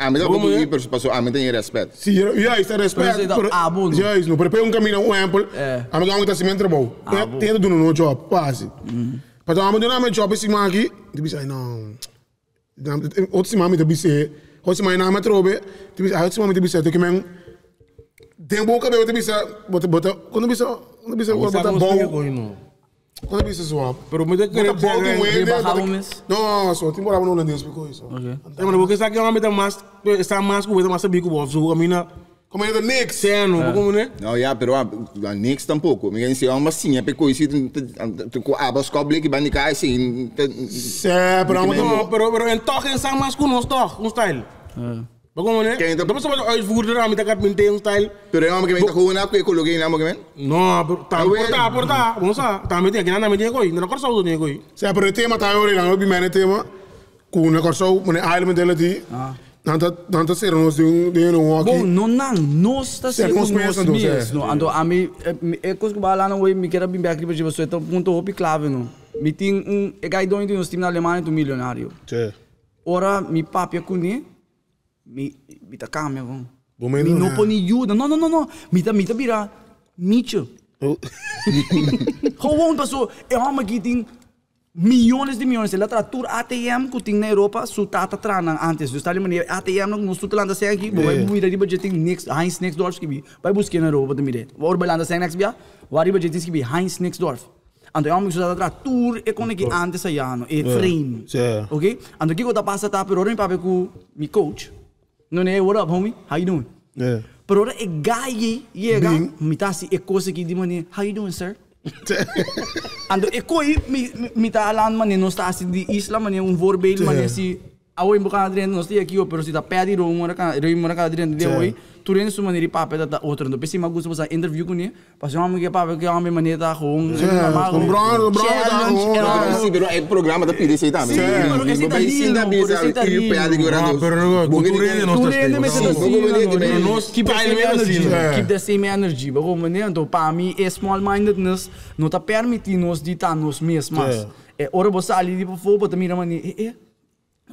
Ah, mas como ir para passou. ah, mantém respeito. Sim, eu isso é respeito. Ah, bom. Já isso, prepara um caminho, um exemplo. A minha mãe está se mentindo, bom. Tem tudo no job, quase. Para a minha mãe, job, esse aqui, tu diz, não. Outro semana, tu diz, outro semana, não, mas trobe. Tu diz, ah, outro semana, tu diz, tu que mesmo. Tem um bom cabelo, tu diz, bota, bota, quando tu diz, quando tu diz, bota bom. Não é isso, pessoal. Pero me tem né? que querer Não, não, só tem morava no holandês, porque isso. Ok. Tá. É, mano, porque está é que é uma meta mais, está mais com o Wender, mas sabe que o Bob, a mina... Como é da Knicks? Seno, é, é. como né? Não, já, pero a, a Knicks tampouco. Me disse, uma sim, é porque isso, com a Boscoble que bandica é assim. Sim, pero, pero, pero, pero, em toque, em sangue mais com nós, toque, está style. É. Bago mo ne? Dapat sa mga ay figuro na kami tagat minte yung style. Pero yung mga kita kuha na ako ikulogay na mga men? No, tam porta porta. Mo sa tamit ya kinana medye koy, na korsa udo ne koy. Sa pero tema tayo rin ang bimane tema. Kuna korsa mo a ail ah, mendela di. Nanta ah. nanta ser nos de um de um aqui. Bom, não não, nós tá ser uns meus meus. Não, ando a mim é coisa que balana oi, me quero bem back para você, então ponto hope clave não. Me tem um é gaidão de uns time na Alemanha do milionário. Sim. Ora, me papia com ele. mi, mi ta cambia, weón. Mi no poni yuda. No, no, no, no. Mi ta, mi ta bira. Mietje. Oh. Gewoon pas zo. Ik had me Milhões de milhões. Ele tratur ATM que tem na Europa, su tata tranan antes. Dus tali manier ATM nog nos tutela anda sen ki, boy e. e bu ira di budgeting next Heinz next Dorf ki bi. Bay e bus ken Europa de mire. War bel anda sen next bia. Wari budgeting ki bi Heinz next Dorf. Ando yam su tata Tour e kon ki antes ayano, e frame. Oké? Ando ki ko ta passa ta per ora mi pape ku mi coach. No, nee, what up, homie? How you doing? Yeah. Pero ik ga je, je ga, mitasi ik koos ik die manier. How you doing, sir? And ik kooi mita mitalan manier, in die di isla een voorbeeld man si awoi maka adrian nos dia kio pero sita pedi ro mora ka ro mora ka adrian de oi turen su maneri pape da outro do pesi magu se interview com nie passou amo que pape que amo mane da hong com bro bro da hong pero é programa da pidi sei também sim mas sim da bisa que o pedi agora do pero no turen nos turen de mesa do nos que pai me energy keep the same energy bago mane então para mim é small mindedness não tá permitindo nos ditar nos mesmas é ora você ali tipo fogo também mano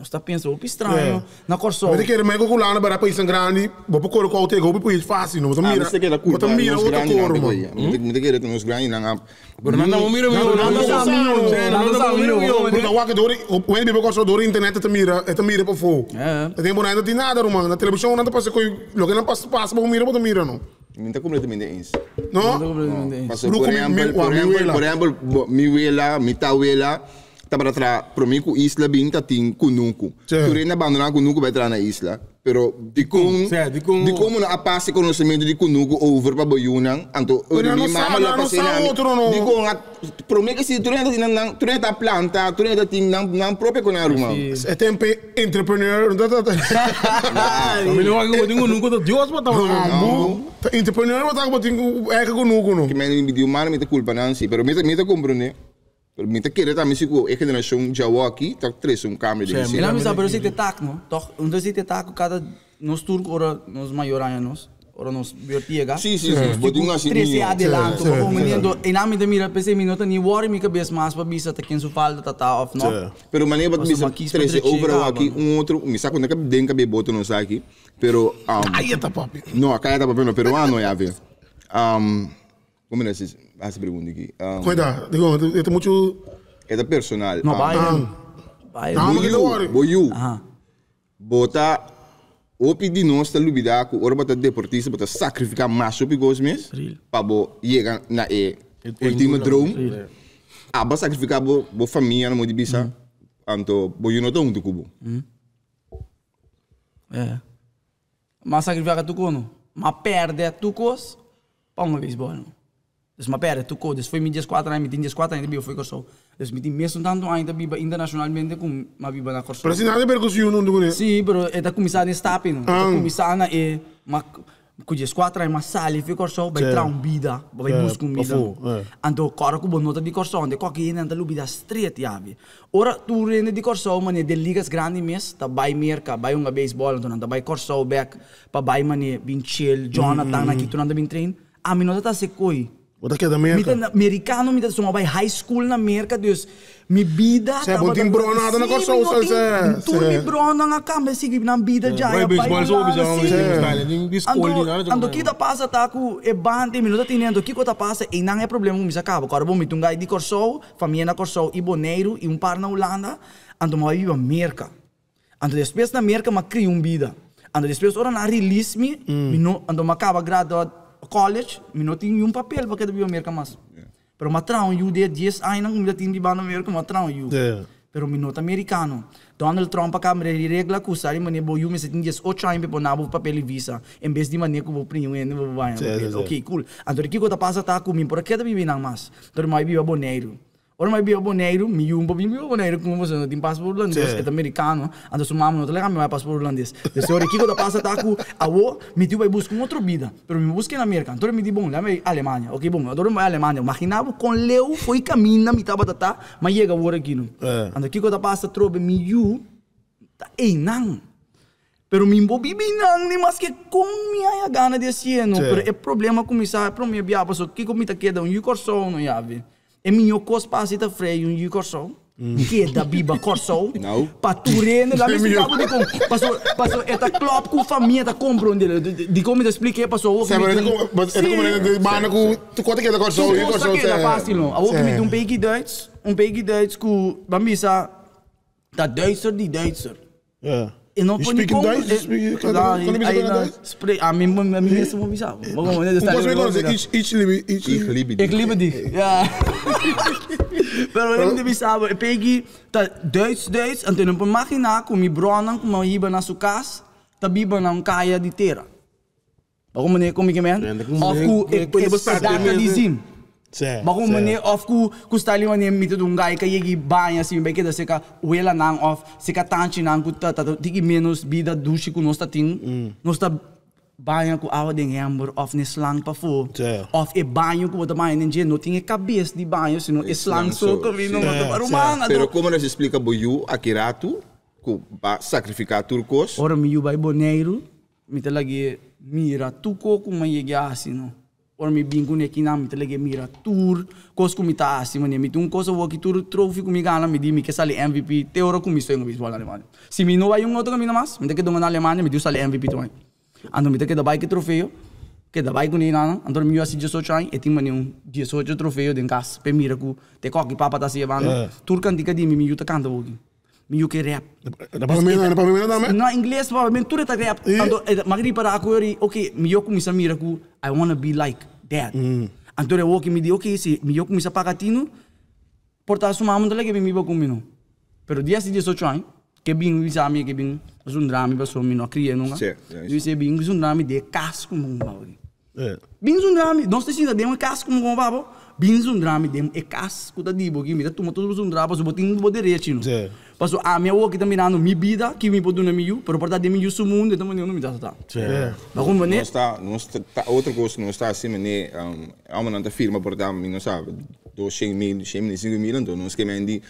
está pensando é. é né, o estranho. Na corção. Mas quer mais que lá para país grande, vou para coro qual tego, para país fácil, não ah, mira. Mas quer curva. Outra mira né? outra coro, mano. Mas que ter nos grande na. Mas não não mira meu, não não mira. Não não mira meu. Porque o que dori, o ele bebe corso dori internet te mira, te mira para fogo. É. Tem bonito de nada, mano. Na televisão não passa coi, logo não passa passa para mira para mira não. Minta completamente isso. Não? Completamente isso. Por exemplo, por exemplo, por exemplo, mi vela, para tra promico isla binta tin kununku. Certo. Cioè. Tu renda bandonar kununku vai tra na isla. Pero di cum, certo, di cum, di cum na apasse conhecimento di kununku over pa boyunan anto mi mama la passe na. Di cum promico si tu renda tin tu renda planta, tu renda tin nan nan proprio con aruma. É tempo entrepreneur. Mi não vai com ninguém nunca Deus bota o Entrepreneur bota com ninguém é com nunca não. Que me me deu mar me te culpa não sim, pero me me te compro né. Minta kira ta misi ko ek generation Jawa ki tak tres un kamera de misi. Ela misa pero si te tak no. Toch un dos te tak cada nos turco ora nos maior anos. Ora nos biotiega. Sim, sim, sim. Tipo, três e adelanto. Como menino, em nome da mira, pensei, não tem nem worry minha cabeça mais para bisa, tá quem su tá tá off, não. Pero maneira para bisa, três e overall aqui, um outro, me saco na cabeça, denka be boto sai aqui Pero... Um, aí tá papi. Não, a caia tá papi, pero ano é a ver. Um, como é que é hace pregunta aqui Um, Cuenta, digo, esto mucho. Era personal. No, vaya. Um, vaya. Ah. Ah, no, boyu, boyu. Ajá. Bota. O pedi nós está lubidar com o bota deportista, bota sacrificar mais o pigos mês. Para bo chegar na e. Eh, Ultima drone. Ah, ba sacrificar bo, bo família na modibisa. Anto, boyu não tá muito cubo. É. Mas sacrificar tu cono. Mas perde tu cos. Pão o beisebol. Dus mijn père, toen dus voor mij die squadra, met die squadra, die voor korso. Dus met die meeste dan doen aan de biba internationaal ben kom, maar biba na korso. Precies, dat ben ik zo doen doen. Sì, bro, e da cominciare in stappen. Da cominciare ah. e ma con le squadre ma sali fi corso vai cioè. tra un bida vai cioè, muscum bida eh. ando coro cubo nota di corso onde qua che in anda lubida street yavi ora tu rende di corso ma ne ligas grandi mes ta bai merca bai unga baseball non anda bai corso back pa bai mani vincel jonathan mm. na kitu anda bin train a minota ta se Botaque da América. americano, mita soma vai high school na América, Deus. me vida... Você é botim bronada na Corsousa, você... Tu mi brona na cama, se que na vida é, já... Vai é beisebol, sou bisão, mas tem escolha, né? Ando aqui da passa, tá com... É bante, minuto tem nendo aqui que tá passa, e não é problema, me acaba. Agora, bom, me tem um gai de Corsou, família na Corsou, e Boneiro, e um par na Holanda, ando mais a América. Ando despesa na América, mas cria um vida. Ando despesa, ora na release me, hum. me não... Ando acaba graduado college, minotin um papel bakit biyo Amerika mas. Yeah. Pero matrao yu de 10 ay nang latin di ba na Amerika matrao yu. Yeah. o minota americano. Donald Trump acaba de regla que usar mane bo yu mesetin 18 anos po nabo papel e visa. Em vez de mané ko bo prinho não vou vai. Ok, cool. Andor kiko ta pasa ta ku min por que da bibi nang mas. Dor mai biba boneiro ora mai bio boneiro, mi un bobin bio boneiro, como você não tem passaporte holandês, é americano, ando sumamo no telegram, meu passaporte holandês. Eu sei ori kiko da passa tá com a o, me tiu vai buscar um outro vida, pero me busca na América. Então me di bom, lá me Alemanha. OK, bom, adoro mais Alemanha. Imaginava com leu foi caminho na mitad batata, mas chega ora aqui não. Eh. Ando kiko da passa trobe mi u tá ei não. Pero me bobi binang ni mas que com minha gana desse ano, pero é problema começar, para mim, bia passou, kiko me tá queda um corso não ia ver. Mm. E minha cospa se tá freio um corso. Que da biba corso. Não. Pa la mesa cabo de con. Passou passou eta club com família da compreende de como te expliquei passou. Sabe como mas é como de mana com tu conta que da corso e corso. Que da fácil não. Avô me um peigi Duits, um peigi Duits com bambisa da Duitser die Duitser. Ja eu Duits, je como... Speak Spray, I mean, mesmo me bizarro. Mas bom, ainda está... Posso me conhecer? Ich dich. ja. Pero eu não bizarro. Eu peguei... Tá, Duits, Duits. Então, não pode imaginar como me bronan, como na sua casa, tá na um kaya de terra. Waarom meneer, kom ik hem aan? Of hoe ik is daar zien. Bakong mo ni off ku ku style mo ni mitu dungai ka yegi banha assim bem que da seca o ela nang off seca tanchi nang ku ta ta tiki menos vida dushi ku nosta tin mm. nosta banha ku awa ding amber off ni slang pa fu off e que ku bota mai ninje no tinha cabeça de banho senão e slang so ku vi no bota para pero como nos explica boyu akiratu ku sacrificar turcos ora mi yu bai boneiro mi lagi mira tu ko ku mai yegi asino Ormi bin kun ekin am tele ge mira tour kos kumita asi mani mi tun kos woki tour trophy kumiga na mi di mi ke sale MVP te ora oro kumiso en bisbol alemania. Si mi no vai un outro camino más, mi te quedo na Alemanha, mi di sale MVP tu. Ando mi te quedo bai que trofeo, que da bai kun ina, ando mi asi 18 ai e tin mani un 18 trofeo den gas pe mira cu, te koki papa ta si evano. Eh. tour cantica di mi mi yuta canta woki. युके para न não तुरै त ऱ्याप मगरी पर आएको okay मियोक मिसा मिरकु I wanna be like that अनि तोरे ओके मिदि okay isi miyoku misa mm. paga tinu porta su mamu dele que mi mibo kumino pero dia si dia so chuan que bin visa ami que bin zun drama ba so mi no cria nunca eu sei bin zun drama de casco mo ba bin zun drama nós te sinta de um casco mo babo bin zundrami dem ekas kuta dibo ki mita tuma tu zundra pasu botin né, bo direito no pasu a ah, minha o que tá mirando mi bida que me podu na mi eu pero porta de mi então, eu sou mundo então não me dá tá mas como né está não está tá, outro gosto não está assim né a ah, uma nanta firma porta mi não sabe do 100 mil 100 mil 5 mil então não esquema indi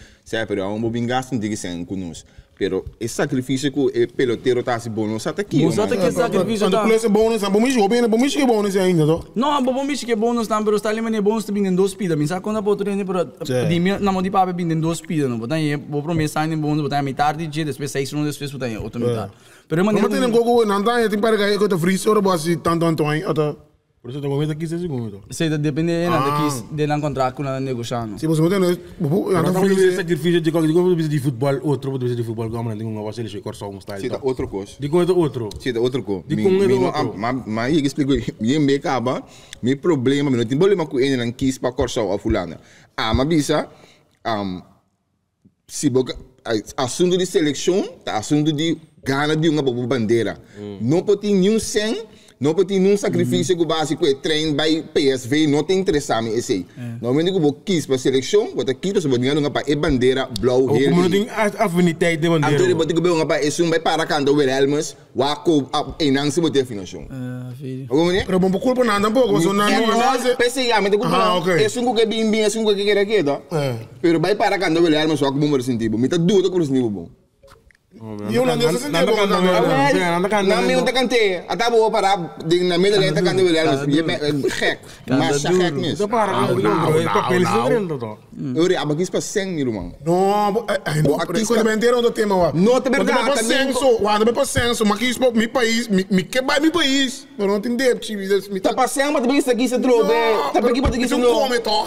pero há um bobingasto de que sem é conosco Pero é sacrifício que o eh, peloteiro está se bônus até aqui. Mas até que sacrifício está... Mas o bônus, a bomiche, o bomiche que é bônus ainda, tá? Não, a bomiche que é bônus, tá? Pero está ali, mas é bônus também em dois pida. Mas quando a potrinha, pero... Eh, Na mão de papo, bem em dois pida, não? Botan, vou promessar que bônus, botan a metade de dia, depois seis rondas, depois botan outra metade. é maneira... Mas tem um gogo, não tá? Tem para que eu te friso, ou você tanto Antônio, ou tá? Por eso tengo 15 segundos. Sí, depende de encontrar com o contrato que la negociando. Sí, pues no no fui sacrificio de qualquer coisa de futebol, outro, outro de futebol, como não tem uma base de corção, um style. Sí, tá outro coach. Digo outro outro. Sí, tá outro coach. Digo um outro. Ah, mas eu explico, me me acaba, meu problema, não tem problema com ele não quis para corção a fulana. Ah, mas isso um se boca assunto de seleção, tá assunto de Ghana de uma bandeira. Mm. Não pode nenhum sem não poti num sacrifício mm básico é trein by PSV não te interessa me esse yeah. não me digo vou quis para seleção vou ter quis para dinheiro não para e bandeira blauw hier como não tem afinidade de bandeira agora vou ter que pegar para isso vai para canto Wilhelmus waco e não se botar financiação ah filho como né para bom por culpa nada pouco só não não não pensei a me te culpa um que é bem bem isso que é que é que é Mas vai para canto Wilhelmus waco bom por sentido me tá duro com os nível bom não não não não não não não não não não não ta'e gek gek nis. Da para kan wanta kan peli sendiri itu toh. Uri abang Não, aqui quando me enteram do tema wa. Não, te verdade. Mas não seng so, wa não pas seng so, mas kis pop mi país, mi que vai país. Mas não tem depth, tá. Tá pas mas também isso aqui se droga. Tá aqui para aqui se não. Não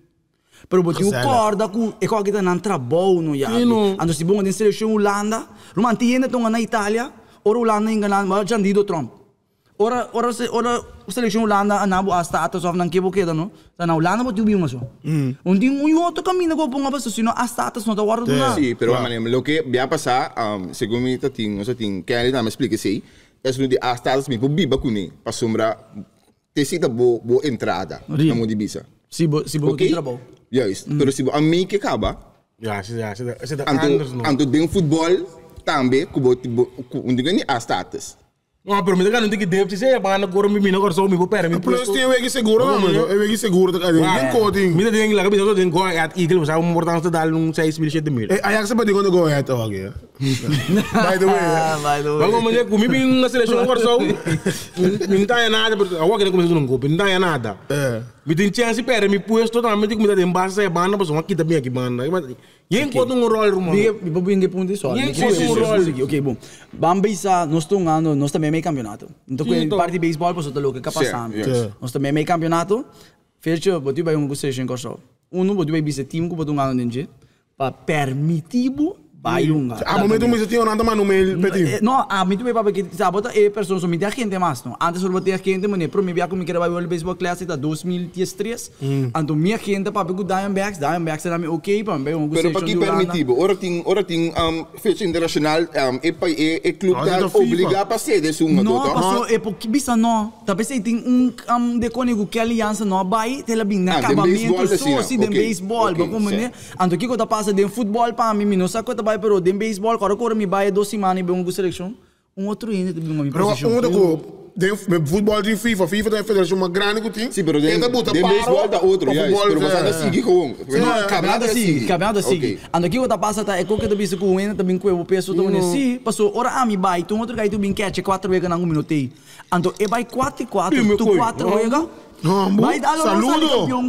Pero botin u corda ku e ko kita nan trabaw no ya. Ando si bunga din selection Holanda, rumanti yende tonga na Italia, ora Holanda inga nan ma jandido Trump. Ora ora se ora selection Holanda anabu a status of nan kibo keda no. Sa na Holanda botin bi maso. Mm. Undi un outro caminho go ponga paso sino a status no da wardo na. Sí, pero manem lo que via pasa um según mi tatin, o sea, tin que ali na me explique sei. Es no de a status mi bu biba kuni, pa sombra te sita bo bo entrada. Não de bisa. Se bo se bo okay? trabalho. Juist. Mm. Terus je amiki kaba. Ja, ze ja, ze ze dat anders nog. Anto ding voetbal, tambe kubo tibo, kubo ni a status. No, pero mim, não tem que de dizer, mas não corre mim, não corre só mim, mi Plus tem o seguro, não, mano. O que seguro, tá cadê? Nem coding. Mira, tem la cabida, tem go at eagle, sabe, um mortal está dando um 6 mil, 7 mil. Aí você pode quando go at, ó, aqui. By the way. By the way. Vamos mulher com mim na seleção não corre só. Não nada, a nada. mi de mi Yung ko tong role mo. Bibigyan po din so. Yung ko tong role. Okay, bom. Bombay sa nosto ng ano, nosto MMA campionato. Então que parte baseball po so tolo que kapasan. Nosto MMA campionato. Fercho, botu ba yung gusto yung koso. Uno botu ba bisa team ko botu ngano ninje. Pa permitibo Bayunga. Ah, a momento mi se tiene nada más numel petim. No, a mí tú me papá que sabota e eh, personas ah, mi de eh, gente más, no. Antes solo tenía gente, mene, pero me via como que era el baseball class eta 2013. Anto mi gente papá que dayan backs, dayan backs era mi okay, pa me un gusto. Pero para que permitido, ora tin ora tin um fetch internacional um e pa e e club da obriga a passer de suma do. No, passou e porque bisa no. Talvez tem um um de cônego que aliança no Bahia, te bem na ah, acabamento, só se de baseball, como né? Anto que quando passa de futebol para mim, não sabe quanto perder em beisebol, agora quando me vai é duas semanas e uma seleção, um outro ainda tem uma posição. Um outro tem futebol de FIFA, FIFA tem federação uma grande que tem. Sim, pero tem tem beisebol da outro, já. Futebol é mas ainda sigue com. Campeonato sigue, campeonato sigue. Ano que outra passa tá é qualquer da bisu com ainda também com eu peso também sim passou ora a ah, mi bai, tu outro gaito bem catch quatro vega na um minuto aí. Ando e bai 4 e 4, tu 4 vega. Não, bom. Saludo. Campeão,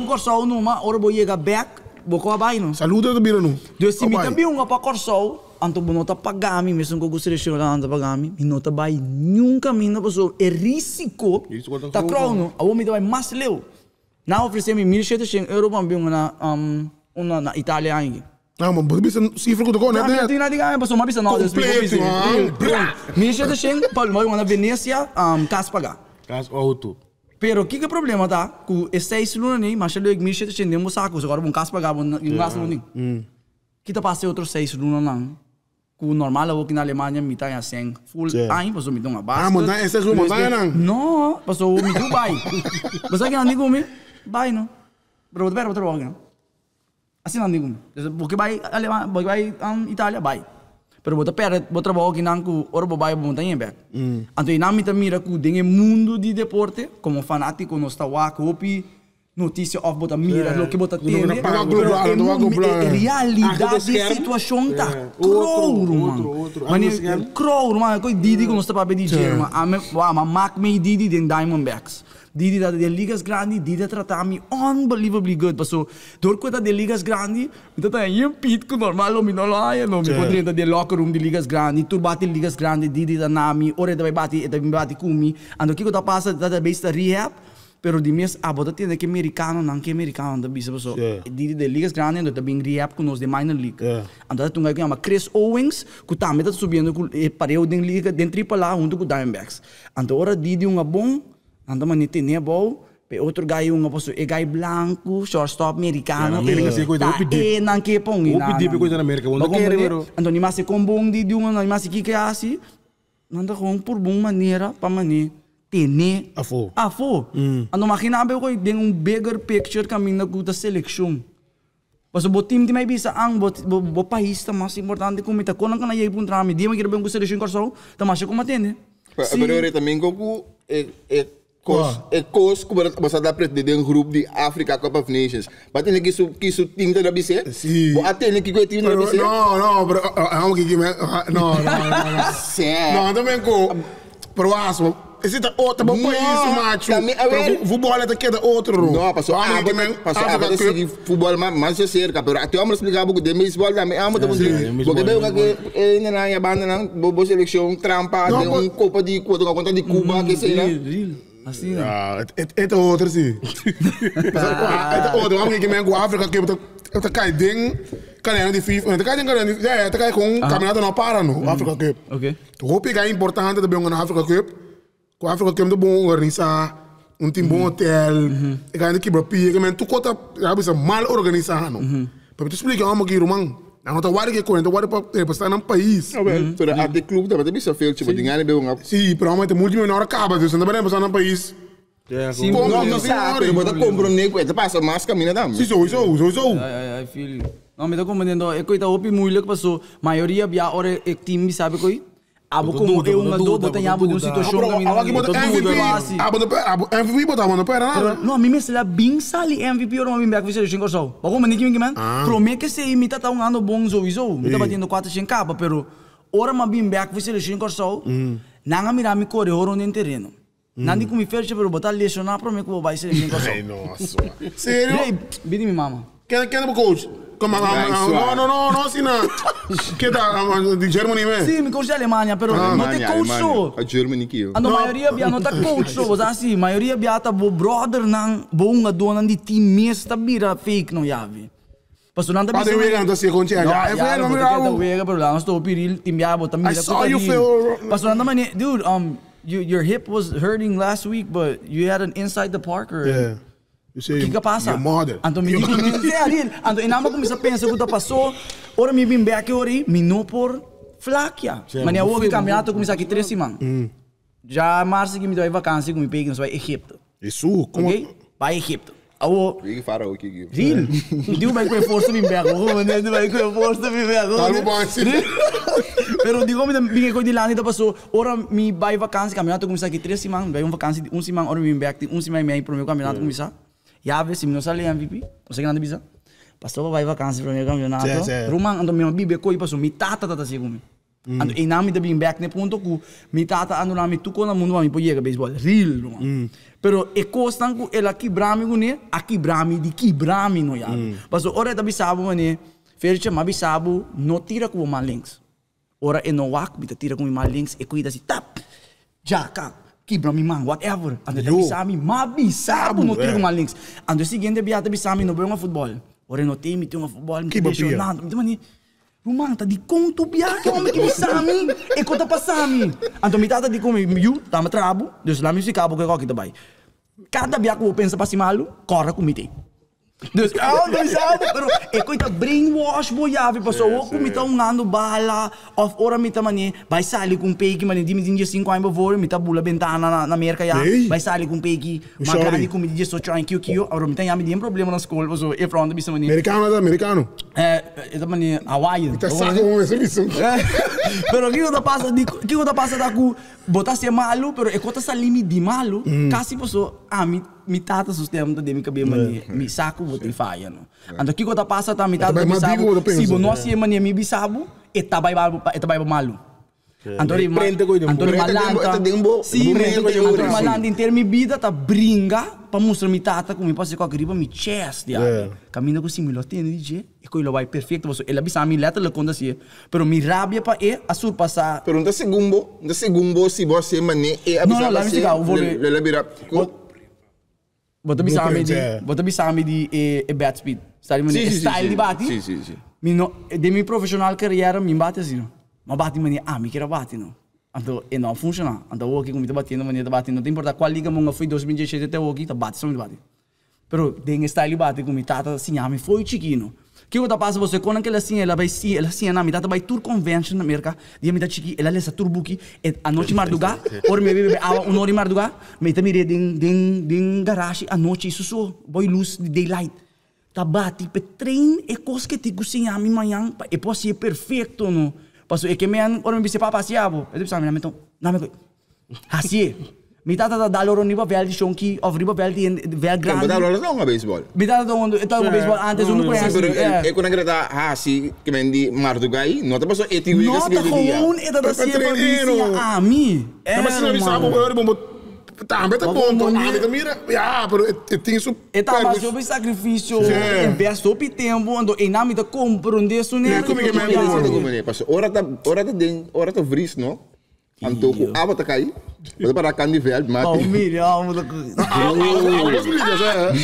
uma ora hora boiega back. boko abaino. Saludo to biranu. Dus si mita bi unga pa corso, anto bonota pagami, mi son gusto de da pagami, mi nota bai nunca mi na paso e risico. Ta crono, a mi dai mas leu. Na oferece mi 1700 euro pa bi una um una na Italia aingi. Ah, maar dat is een cijfer goed gekomen, hè? Ja, die nadien gaan we zo maar bij man. Pero que que problema tá? Ku este isso não nem, mas ele ignition te chende mo saco, agora bom caso pagar bom gasto não nem. Que tá passe outro seis não lá, com normal eu aqui na Alemanha me tá assim, 100 full time, passou me dá uma base. Ah, mas esse é uma vai não. Não, passou me Dubai. Mas aqui não digo me, vai não. Bro, espera outro logo. Assim não digo me. Porque vai Alemanha, vai Itália, vai. Pero vou pera, vou trabalhar aqui não com ora vou vai montar em back. Mm. Então, na minha mira com o mundo de deporte, como fanático no está lá com notícia of bota mira yeah. lo que bota tele. Realidade da situação tá crouro, mano. Mas crouro, mano, coi didi como está para pedir, mano. Ah, mas mac me didi den Diamondbacks. Didi da delle ligas grandi, Didi tratarmi unbelievably good. Passo dorco da delle ligas grandi, mi tata io pitco normale, mi non laia, non mi potrei da delle locker room di ligas grandi, tu batti ligas grandi, Didi da nami, ora da batti e da mi batti cumi, ando chico da passa da da base da rehab. Pero di mia ah, bota tiene che americano, non che americano, da bisa so. Yeah. Di de ligas grande, ando da bing rehab con nos de minor league. Ando da tunga chiama Chris Owings, cu tambe da subindo cu e eh, pareu den liga, den tripla junto cu Diamondbacks. Ando ora di di un bom Nanti meniti nih oh, bau. Pe outro gai um aposto e eh, gai blanco, shortstop americano. Na América se coisa, vou pedir. E na que põe Vou pedir na América, onde compra primeiro. Então, mas é com bom de de uma, mas se que que assim, não dá com por bom maneira para mani. Tene. Afo. Afo. Então, imagina eu coi tem um bigger picture caminho com da seleção. Mas o time de maybe sa ang o país tá mais importante como tá quando na ia para um trame, dia me quero bem com seleção corso, tá mais como é Agora eu também com o Koos, oh. eh, Koos, kuma dat de dat pret de groep die Cup of Nations. Wat in kisu kisu ting dat Wat atte in is dat No, no, bro. Hou kiki me. No, no, no. Se. No, dan ben het Proas, is het outra bom país macho futebol é daqui da outro rumo não passou ah pas passou ah mas futebol mas mas é cerca até vamos explicar pouco de beisebol também amo também porque bem que ainda banda seleção trampa de um de de Cuba Assim, ah, é é outro sim. ik outro, vamos que mesmo África que eu tá cai ding, cara de FIFA, tá cai ding cara de, é, tá cai com caminhada não para no África mm-hmm. Cup. OK. Tu hope que belangrijk importante de bem na África Cup. Com África Cup een bom organizar um time bom hotel, e cara de que bro, que mesmo tu conta, sabe, mal organizado. is tu explicar como que Dan want waar ik kon, waar ik op staan een país. Zo dat had ik club, dat heb ik zoveel, maar dingen hebben we nog. Zie, maar met de moedje met een kabel, dus dan ben ik país. Sim, não, não, não, não, bota compro nego, é passa mais caminho da. Sim, sou, sou, sou, Não, me tá compreendendo, é coisa opi muito que passou. Maioria bia hora é eh, time sabe coi abu ko eu na do Abu ya abu dun situation na mina awagi bota MVP abu do abu MVP bota abu do pera na no mi mes la bing sali MVP ora mi back vision cinco so bago mani kimi man Promete que se imita tá um ano bom Me tá batendo cinco capa pero ora ma bem back vision ko so nanga mira me corre oro no terreno Nandi com me fecha para botar lesionar para mim que vou vai ser em Ai, nossa. Sério? Bini me mama. Quem é o coach? Como, no, no, no, no, si nada. ¿Qué tal? De Germany, man? Sí, me coachei Alemanha, pero ah, não te coachou. A Germany que eu. A maioria bia não tá coachou, assim, maioria bia tá bo brother não, bo uma dona de ti mesmo bira fake no yavi. Pastor nanda bisa. Ada wegan tu sih kunci aja. Eh, fair nomor aku. Ada wegan pero lang stop piril tim ya bo tamira. I saw you feel. Pastor nanda man, dude, um, you, your hip was hurting last week, but you had an inside the parker. Yeah. You say, que que passa? Anto mi dico mi se adil, anto inama come sa pensa che passò, ora mi bim back ori, mi no por flaquia. Ma ne de cambiato mm. come ik che tre siman. Já março que me deu vacância, que me peguei, vai Egipto. Isso, como? Okay? Vai Egipto. Awo. Wie farao ki give. Real. Diu mai cu efortul mi beago. Mă ne mai cu maar mi beago. Talu bansi. Pero digo mi bine cu din lani paso. Ora mi vakantie, vacanzi campionato cum sa ki drie siman, Bij een vakantie, een siman ora siman Yaves, não sabe a MVP. Você que não tem Passou para vacância para o campeonato. Romã, ando meu bibe coi passou mitata tata segundo. Mm. Ando em nome da back ne ponto cu. Mitata ando nome tu com mundo mami poiega beisebol. Real, mm. Pero e costan cu ela kibrami cu ne, a di kibrami no ya. Mm. Passou ora da bisabu mane. Ferche ma bisabu no tira com links. Ora e no wak bita tira com ma links e cuida si tap. Já, kibrami mangwat whatever. Ando te bisami, mabisabo mo trigo eh. malinks. Ando siguiente biata bisami no bunga futebol. Ore no time tinha futebol, me impressionado. Então mani, Rumang, tá de conto biá que homem que bisami, e conta passami. Ando me tata de como eu, tama trabo, Deus lá me ficava que coque também. Cada biá que eu si malu, corra comitei. Dus ouders, ouders. Ik kon dat brainwash boy pessoal we passo ook met een nando bala of ora met een manie. Bij sali kun peki manie die met inje cinco aan bevoren met dat bula bentana na na merka ja. Bij sali kun peki. Maar grandi kun met inje so trying kiu kiu. Ora met ja met een probleem na school was zo. If round bisa manie. Americano da americano. Eh, dat manie Hawaiian. Dat sa ko Pero kiu da passa di ku botar se assim, é malu pero e é kota sa limi di malu mm. Hum. kasi po so ah mi mi tata sustem da de mi kabe mani mi saku boti faya no ando ki kota pasa ta mi tata mi sabu si bo no si mani mi bisabu e tabai balu e tabai malu Antori prente ko dum Antori malanta dembo si Antori malanta in termi bida ta bringa pa mostra mi tata come passe qua griba mi chest dia yeah. cammina così mi lo tiene dice e quello vai perfetto posso e la bisa mi letta la conda si però mi rabbia pa e a surpassa però un da segumbo un da segumbo si bosse mane e a bisa no no la musica vuole le labira Bota bisami di bota cioè- e, e bat speed. Style, sì, style sì, di bati? Sì, sì, sì. Mi no, de mi professional carriera mi batte sì. No? mă bat mâine, a, mi era batino. Ando e não funciona. Ando o que comida non mania batendo, não tem importa qual liga, manga foi 2016 até o que tá bate, só me bate. Pero tem style bate com mitata assim, a me foi chiquinho. Que eu tá passa você com aquela assim, ela vai sim, mi sim, na mitata vai tour convention na merca, dia mitata chiqui, ela lesa tour buki, e a noite marduga, or me bebe a um hora marduga, me tá mire din din din garage a noite isso só, boy luz daylight. Tá bate, pe trem e cos que te cozinhar mi manhã, e pode ser perfeito, não? Pasu e kemi an ono bisi papa siya bo. Edo bisa minamento. Nami ko. Hasi e. Mi tata da daloro niba veldi shonki of riba veldi en vel grande. Mi tata daloro non ha baseball. Mi tata da ondo eto baseball antes un po' ansi. E con anche da hasi kemi andi martugai. No te paso e ti vi gas ik dia. No te ho un e da da siya pa bisi a mi. E ma si na bisa bo ori bo tá mas tá bom, também então mira. Ah, pero eu tenho isso. Está mais sobre sacrifício, investe sobre tempo, ando em nome de compreender isso, né? Como é que é mesmo? É é, ora tá, ora tá dentro, ora tá vris, não? Anto ko awa ta tá kai. Ito para kandi vel mati. Oh milho, amo da. Awa mas milho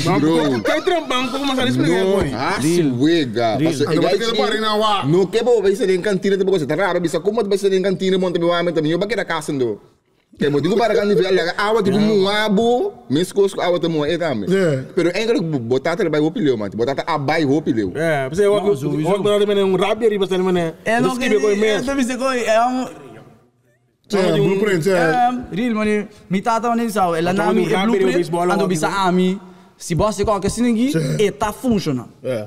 sa. Bro. Kay trampang ko masari sa mga boy. Ah, wega. Paso e gai kita pare na wa. No kebo ba isa din kantina te bogo é tara, bisa kumat ba isa din kantina mo te biwa mo te biwa ba kita kasendo. Temo digo para kan nivel laga awa digo muabo, mes kos awa temo e kame. Pero engre botata le bai wo pileu mate, botata abai wo pileu. É, você o o para mene um rabia riba sel mene. É não que coi mes. É bisa coi é um né? É, é, é blueprint, é. é. Real mani, mi tata mani sao, ela na mi blueprint, ando bisa né? ami. Se bosta com que siningi, e tá funcionando. É.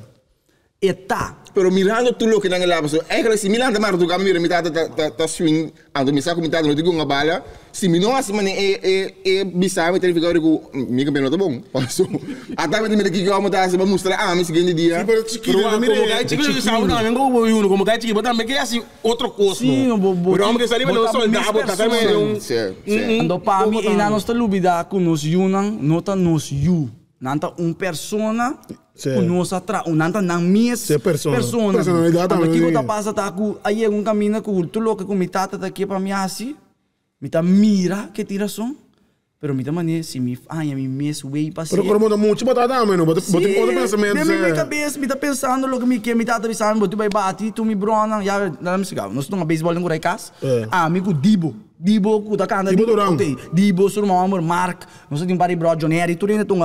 E tá Pero mirando tudo o que não é lá, É que se mirando mais do caminho, me tá tá swing, ando me saco eh, eh, eh, me metade não digo uma bala. Se me não assim, mano, é é é bizarro, tem ficar com me que tá bom. Passou. Até me tem que eu mostrar, vou mostrar, ah, me seguinte dia. Sim, pero chiquinho, não mire. Como chiquinho, sabe não, não vou eu, como gai chiquinho, também que assim outro curso. Sim, bo bo. Pero homem que sabe não só dá botar também um. Ando para mim, na nossa lubida com nos yunan, nota nos yu. Nanta um persona Sim. o nosso atraso, anda nanta não minha persona. persona. Personalidade também. Aqui eu passa tá com, um caminho com curto tu louco com mitata daqui para mim assim, me tá mira que tira Pero mi tamane, si mi ai, mi mês, wey, passei. Pero como muito bota da mano, bota bota bota pensamento. Minha minha cabeça, me tá pensando logo me que me tá atravessando, bota vai bate, tu me brona, já não me sigava. Nós não beisebol em Goraicas. Eh. Ah, amigo Dibo. Dibo, cu da cana, Dibo Durão. Dibo, sur meu amor, Mark. Nós tem um bari bro, Johnny, e tu ainda tu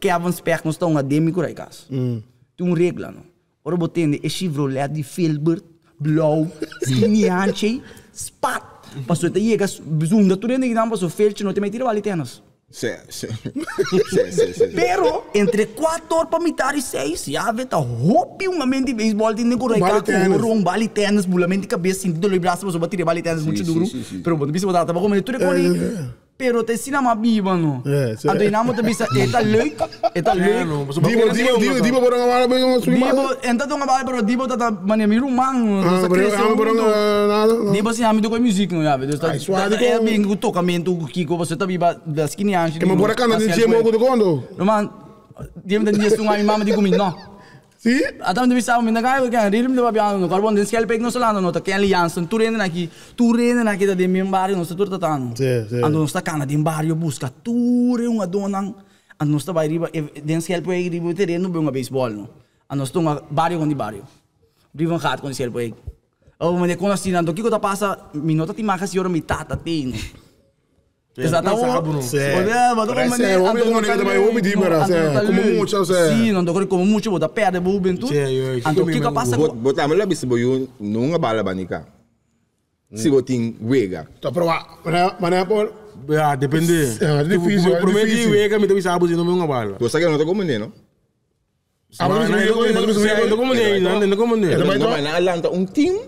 Kevin Spear, perto, está estamos a demi Goraicas. Tem um regla, não. Ora botende, e Chevrolet de Filbert, Blow, Skinny Anche, Spat pa so te jega zoom da tudi nekaj dan pa so felči no te metira vali tenas. Sim, sim. sim, sim, sim. Pero, entre 4 horas para mitar e 6, já vê tá roupi um amendo de beisebol de nego raica com ouro, um bali tênis, bulamento de cabeça, sentido do braço, mas eu bati de bali tênis muito duro. Pero, bando, bisa botar, tá bom, mas tu recolhe pero te sinama bibano. É, certo. É. Ado inamo te bisa eta leuk, eta leuk. Dibo dibo dibo dibo por uma bala pegou sua mãe. Dibo enta tonga bala pero dibo tata mania miru man. Ah, pero amo por não, Dibo se assim, amigo com música, não sabe? Tá suado é com. É bem o kiko, que você tá viva das 15 anos. Que me por acá não tinha mogo do condo. Não man. Dibo tinha sua mãe mama de comigo, não. See? Atam tu bisa minda kai kan rilim tu babian no karbon den scale pek no solano no ta kan li Jansson tu rende naki tu rende naki da dem barrio no setur tatano. Sì, sì. Ando sta cana dem barrio busca tu re una donan ando sta vai riba den scale pek riba te rendo be una baseball no. Ando sta una barrio con di barrio. Rivan hat con scale pek. Oh, me ne conosci nando kiko ta passa minota ti makas yoro mitata tino. Exatamente. Olha, mas como é o homem não quer mais homem de mera, como muito, você. Sim, não tô como muito, bota perde bobo tu. Então que que passa? Bota melhor bis boyu, não bala banica. Se botin wega. Tá prova, mané por Ah, depende. É difícil. Prometi wega, me deu sabos e não me uma bala. Você que não tá como neno. Ah, mas não como neno, não como neno. Mas não Atlanta um time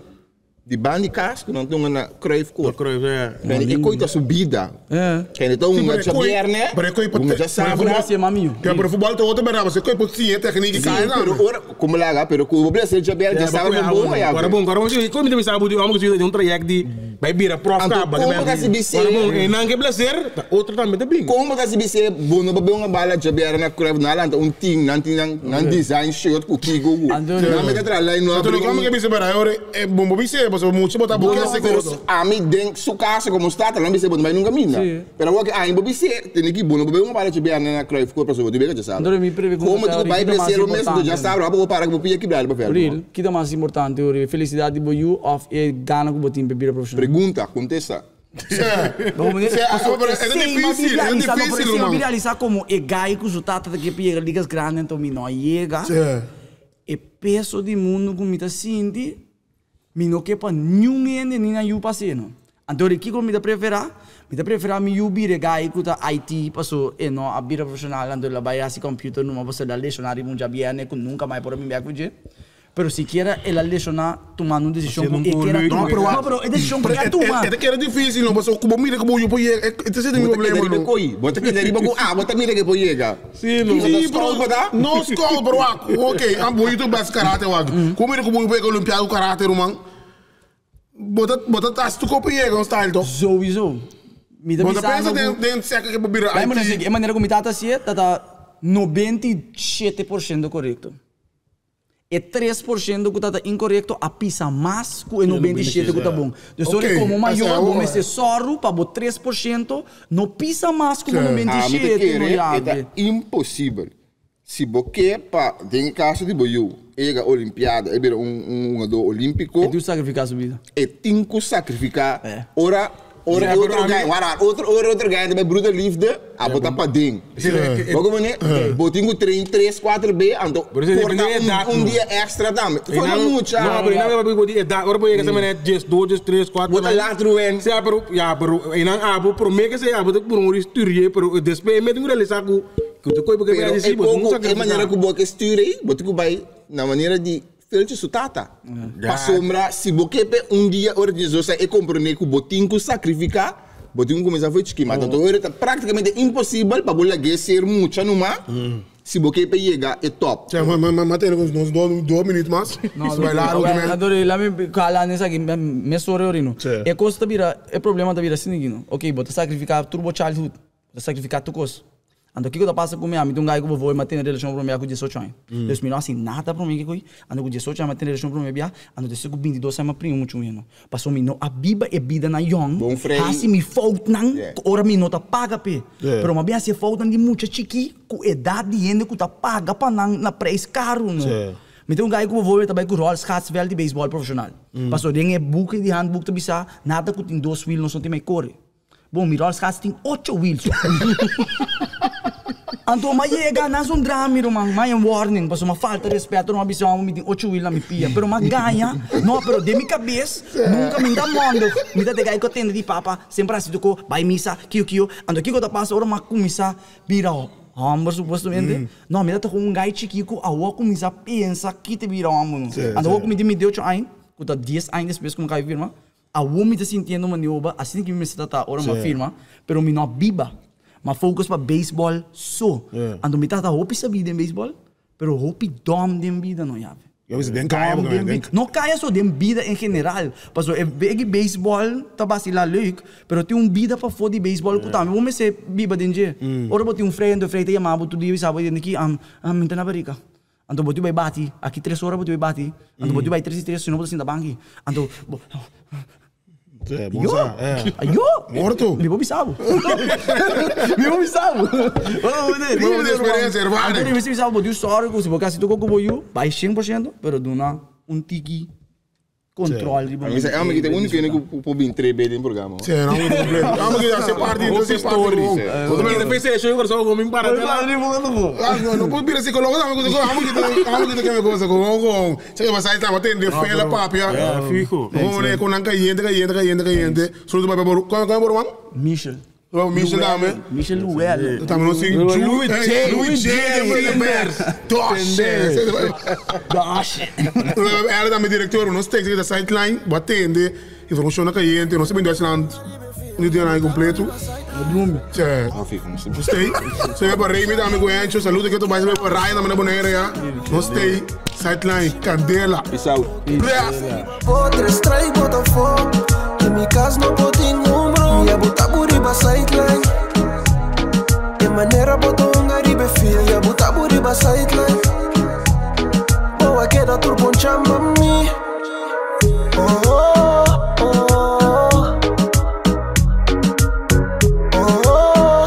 die bani kaas kunan tunga na Cruyff ko. Cruyff ya. Ben ikoi subida. Eh. Kene to unga ja bierne. Pero ikoi pa. Unga ja sabra. Gracias mami. Que por voetbal te otro beraba, se ikoi posi e técnica ka na. ik ora como pero ku obre se ja bierne ja sabra bom ya. Ora bom, ora het Ikoi mi ik budi amu kusi de un traject di. Bai bira prof Maar ba. bom, e nan ik blaser, outro de bing. Como kasi bono ba bunga bala ja bierne na Cruyff na lanta un ik nan ting nan design shirt ku kigo. Na me tra line no. como ik bise beraba, ora ik pasal muci bota bukan sekolah. Ami deng suka se como está, também se bota mais nunca mina. Pero agora aí ah, bobi se tem que bom, bobi um para te bem na Cruyff Cup para subir, já sabe. Não me previ como tu vai crescer o mesmo, já sabe, lá vou parar que vou a quebrar para ver. que é mais importante, ori, felicidade bo you of e gana que botim bebida profissional. Pergunta, aconteça. É, é, é difícil, é difícil, mano. Viralizar então, é e gai que os tatas que pia ligas grandes então me não chega. É peso é mundo que me tá sentindo mi no kepa nyungene nina yu paseno. Antore kiko mi da prefera, mi da prefera mi ubire ga ikuta IT paso e eh, no abira professionale andore la baia si computer numa posso da lesionare munja biene con nunca mai por mi biacuje pero siquiera el Aldesona tomando una decisión con, un era no, pero, no, pero es decisión pero, que tú Es que era difícil, no, pues como mire como yo puedo llegar, este es mi problema. No coi, vos te quieres ah, vos te mire que puedo llegar. si no. Sí, non no scroll, pero ah, okay, am voy tu best karate wag. Mm. Como mire como yo puedo olimpiado karate roman. Botat botat as tu copo llegar un style toch. Sowieso. Mi da pensare. Ma pensa secco che può bire. Ma non è maniera come tata si è, tata 97% corretto. é 3% que está incorreto, a pisa mais é que tá é 97% que está bom. Então, okay. como maior, é vou meter sorro para botar 3%, não pisa mais ah, que 97%. É impossível. Se você tem caso de boiú, é a olimpíada é um um um, olímpico. É tu sacrificar a sua vida. É tem que sacrificar. É. Ora, Orang ya, guy, warar, outro liefde guy a botar para ding. Logo mene, botingu trem 3, 4 B, ando porta um, dia extra dam. Foi mucha. Não, mas não vai poder dar, ora poder que também just 2, just 3, 4. Bota lá tru Se ya se pero me ku na di. Ele sutata. Yeah. Hmm. Passou mra, se boquepe, um dia organizou se e compreender que o botinho sacrificar. Botinho começou a fazer esquema. Então, hmm. oh. era praticamente impossível para bolha gay ser muito numa. Mm. Se boquepe chega, é top. Tchau, mas, mas, mas, mas, uns dois, minutos mais. Não, vai lá, o que Adorei, lá me cala nessa que me sorriu, não. É coisa da vida, é problema da vida, sinigino Ok, bota sacrificar turbo childhood, bota sacrificar tu coisa. Ando kiko da pasa por mim, a mim um gai que vou manter relação para mim com 18 anos. Hum. Deus me não assim nada para mim que coi. Ando com 18 anos manter relação para mim eu ando de com 22 anos primo muito menino. Passou me não a biba e é vida na young. Bom freio. Assim me falta não, é. ora me não tá paga pe. É. Pero uma bem assim falta de muita chiqui com idade ainda que tá paga para não na preço caro não. Me tem um gai que vou também com Rolls Cats velho de beisebol profissional. Hum. Passou de é book de handbook tu bisa, nada que tem dois wheel não são tem mais corre. Bom, Bombirols tem oito wheels. Anto ma llega nas drama, dramiro man, ma um warning, passo uma falta de respeito, não eu amo mi di ocho na minha pia, pero ma ganha, não. pero de mi cabeça, nunca me dá mondo, Me dá de gai co tende de papa, sempre assim toco, vai missa, kiu kiu, ando kiko da passa, ora ma kumisa, vira o, Amor, supostamente. Mm. Não, me dá com um gai chiquico, a o começar a pensar que te vira o amor. Ando o me deu me deu cho ain, com da 10 ain, depois como cai firma a woman está sentindo uma nova, assim que me está agora uma firma, pero me não biba. Mas focus para beisebol só. Yeah. Ando me está a sa vida em beisebol, pero hope dom de vida não é. Eu disse, den caia também. Não caia só de vida em geral. Passo, é que beisebol tá basila leuk, pero tem um vida para fora de beisebol que também. me ser biba denje. Mm. Ora botem um freio, do freio te chamava, tu dia sabe dentro aqui, am, am, então na barica. Ando botiu vai bati, aqui três horas botiu vai bati. Ando botiu vai três e três, senão botiu assim da banque. Ando é, bonza, é. Yo, é. Ah, Morto? Mi papi sabe. mi papi sabe. Oh, né? Vamos ter experiência, irmã. Agora, mi papi sabe, eu sou órgão, se você se tocou como eu, vai 100%, pero do nada, um tiki. controle de Mas é uma que tem único que eu vou vir três vezes no programa. un não é problema. É Heb se parte een seu story. Quando me depois você achou que eu ik me parar. Não, papia. Eh, Fico. Michel. Não, é Michel é. Dame. Michel Luel. Estamos é, né? tá, não sei. Louis J. Louis J. Dosh. Dosh. Ela também diretor, nós temos que ir da sideline, batendo, informação na cliente, nós sabemos do Iceland. Nu dia na completo. Bloem. Tja. Stay. Ze hebben Remy daar met Goentje. Salute ik het op mij. Ze hebben Ryan naar beneden ja. Nog stay. Sideline. Candela. Is out. Potras traigo da fogo. Que mi casa não pode nenhum. long ya buta buri ba sideline e manera boto ngari be feel ya buta buri ba sideline bowa keda turbo chamba mi oh, oh.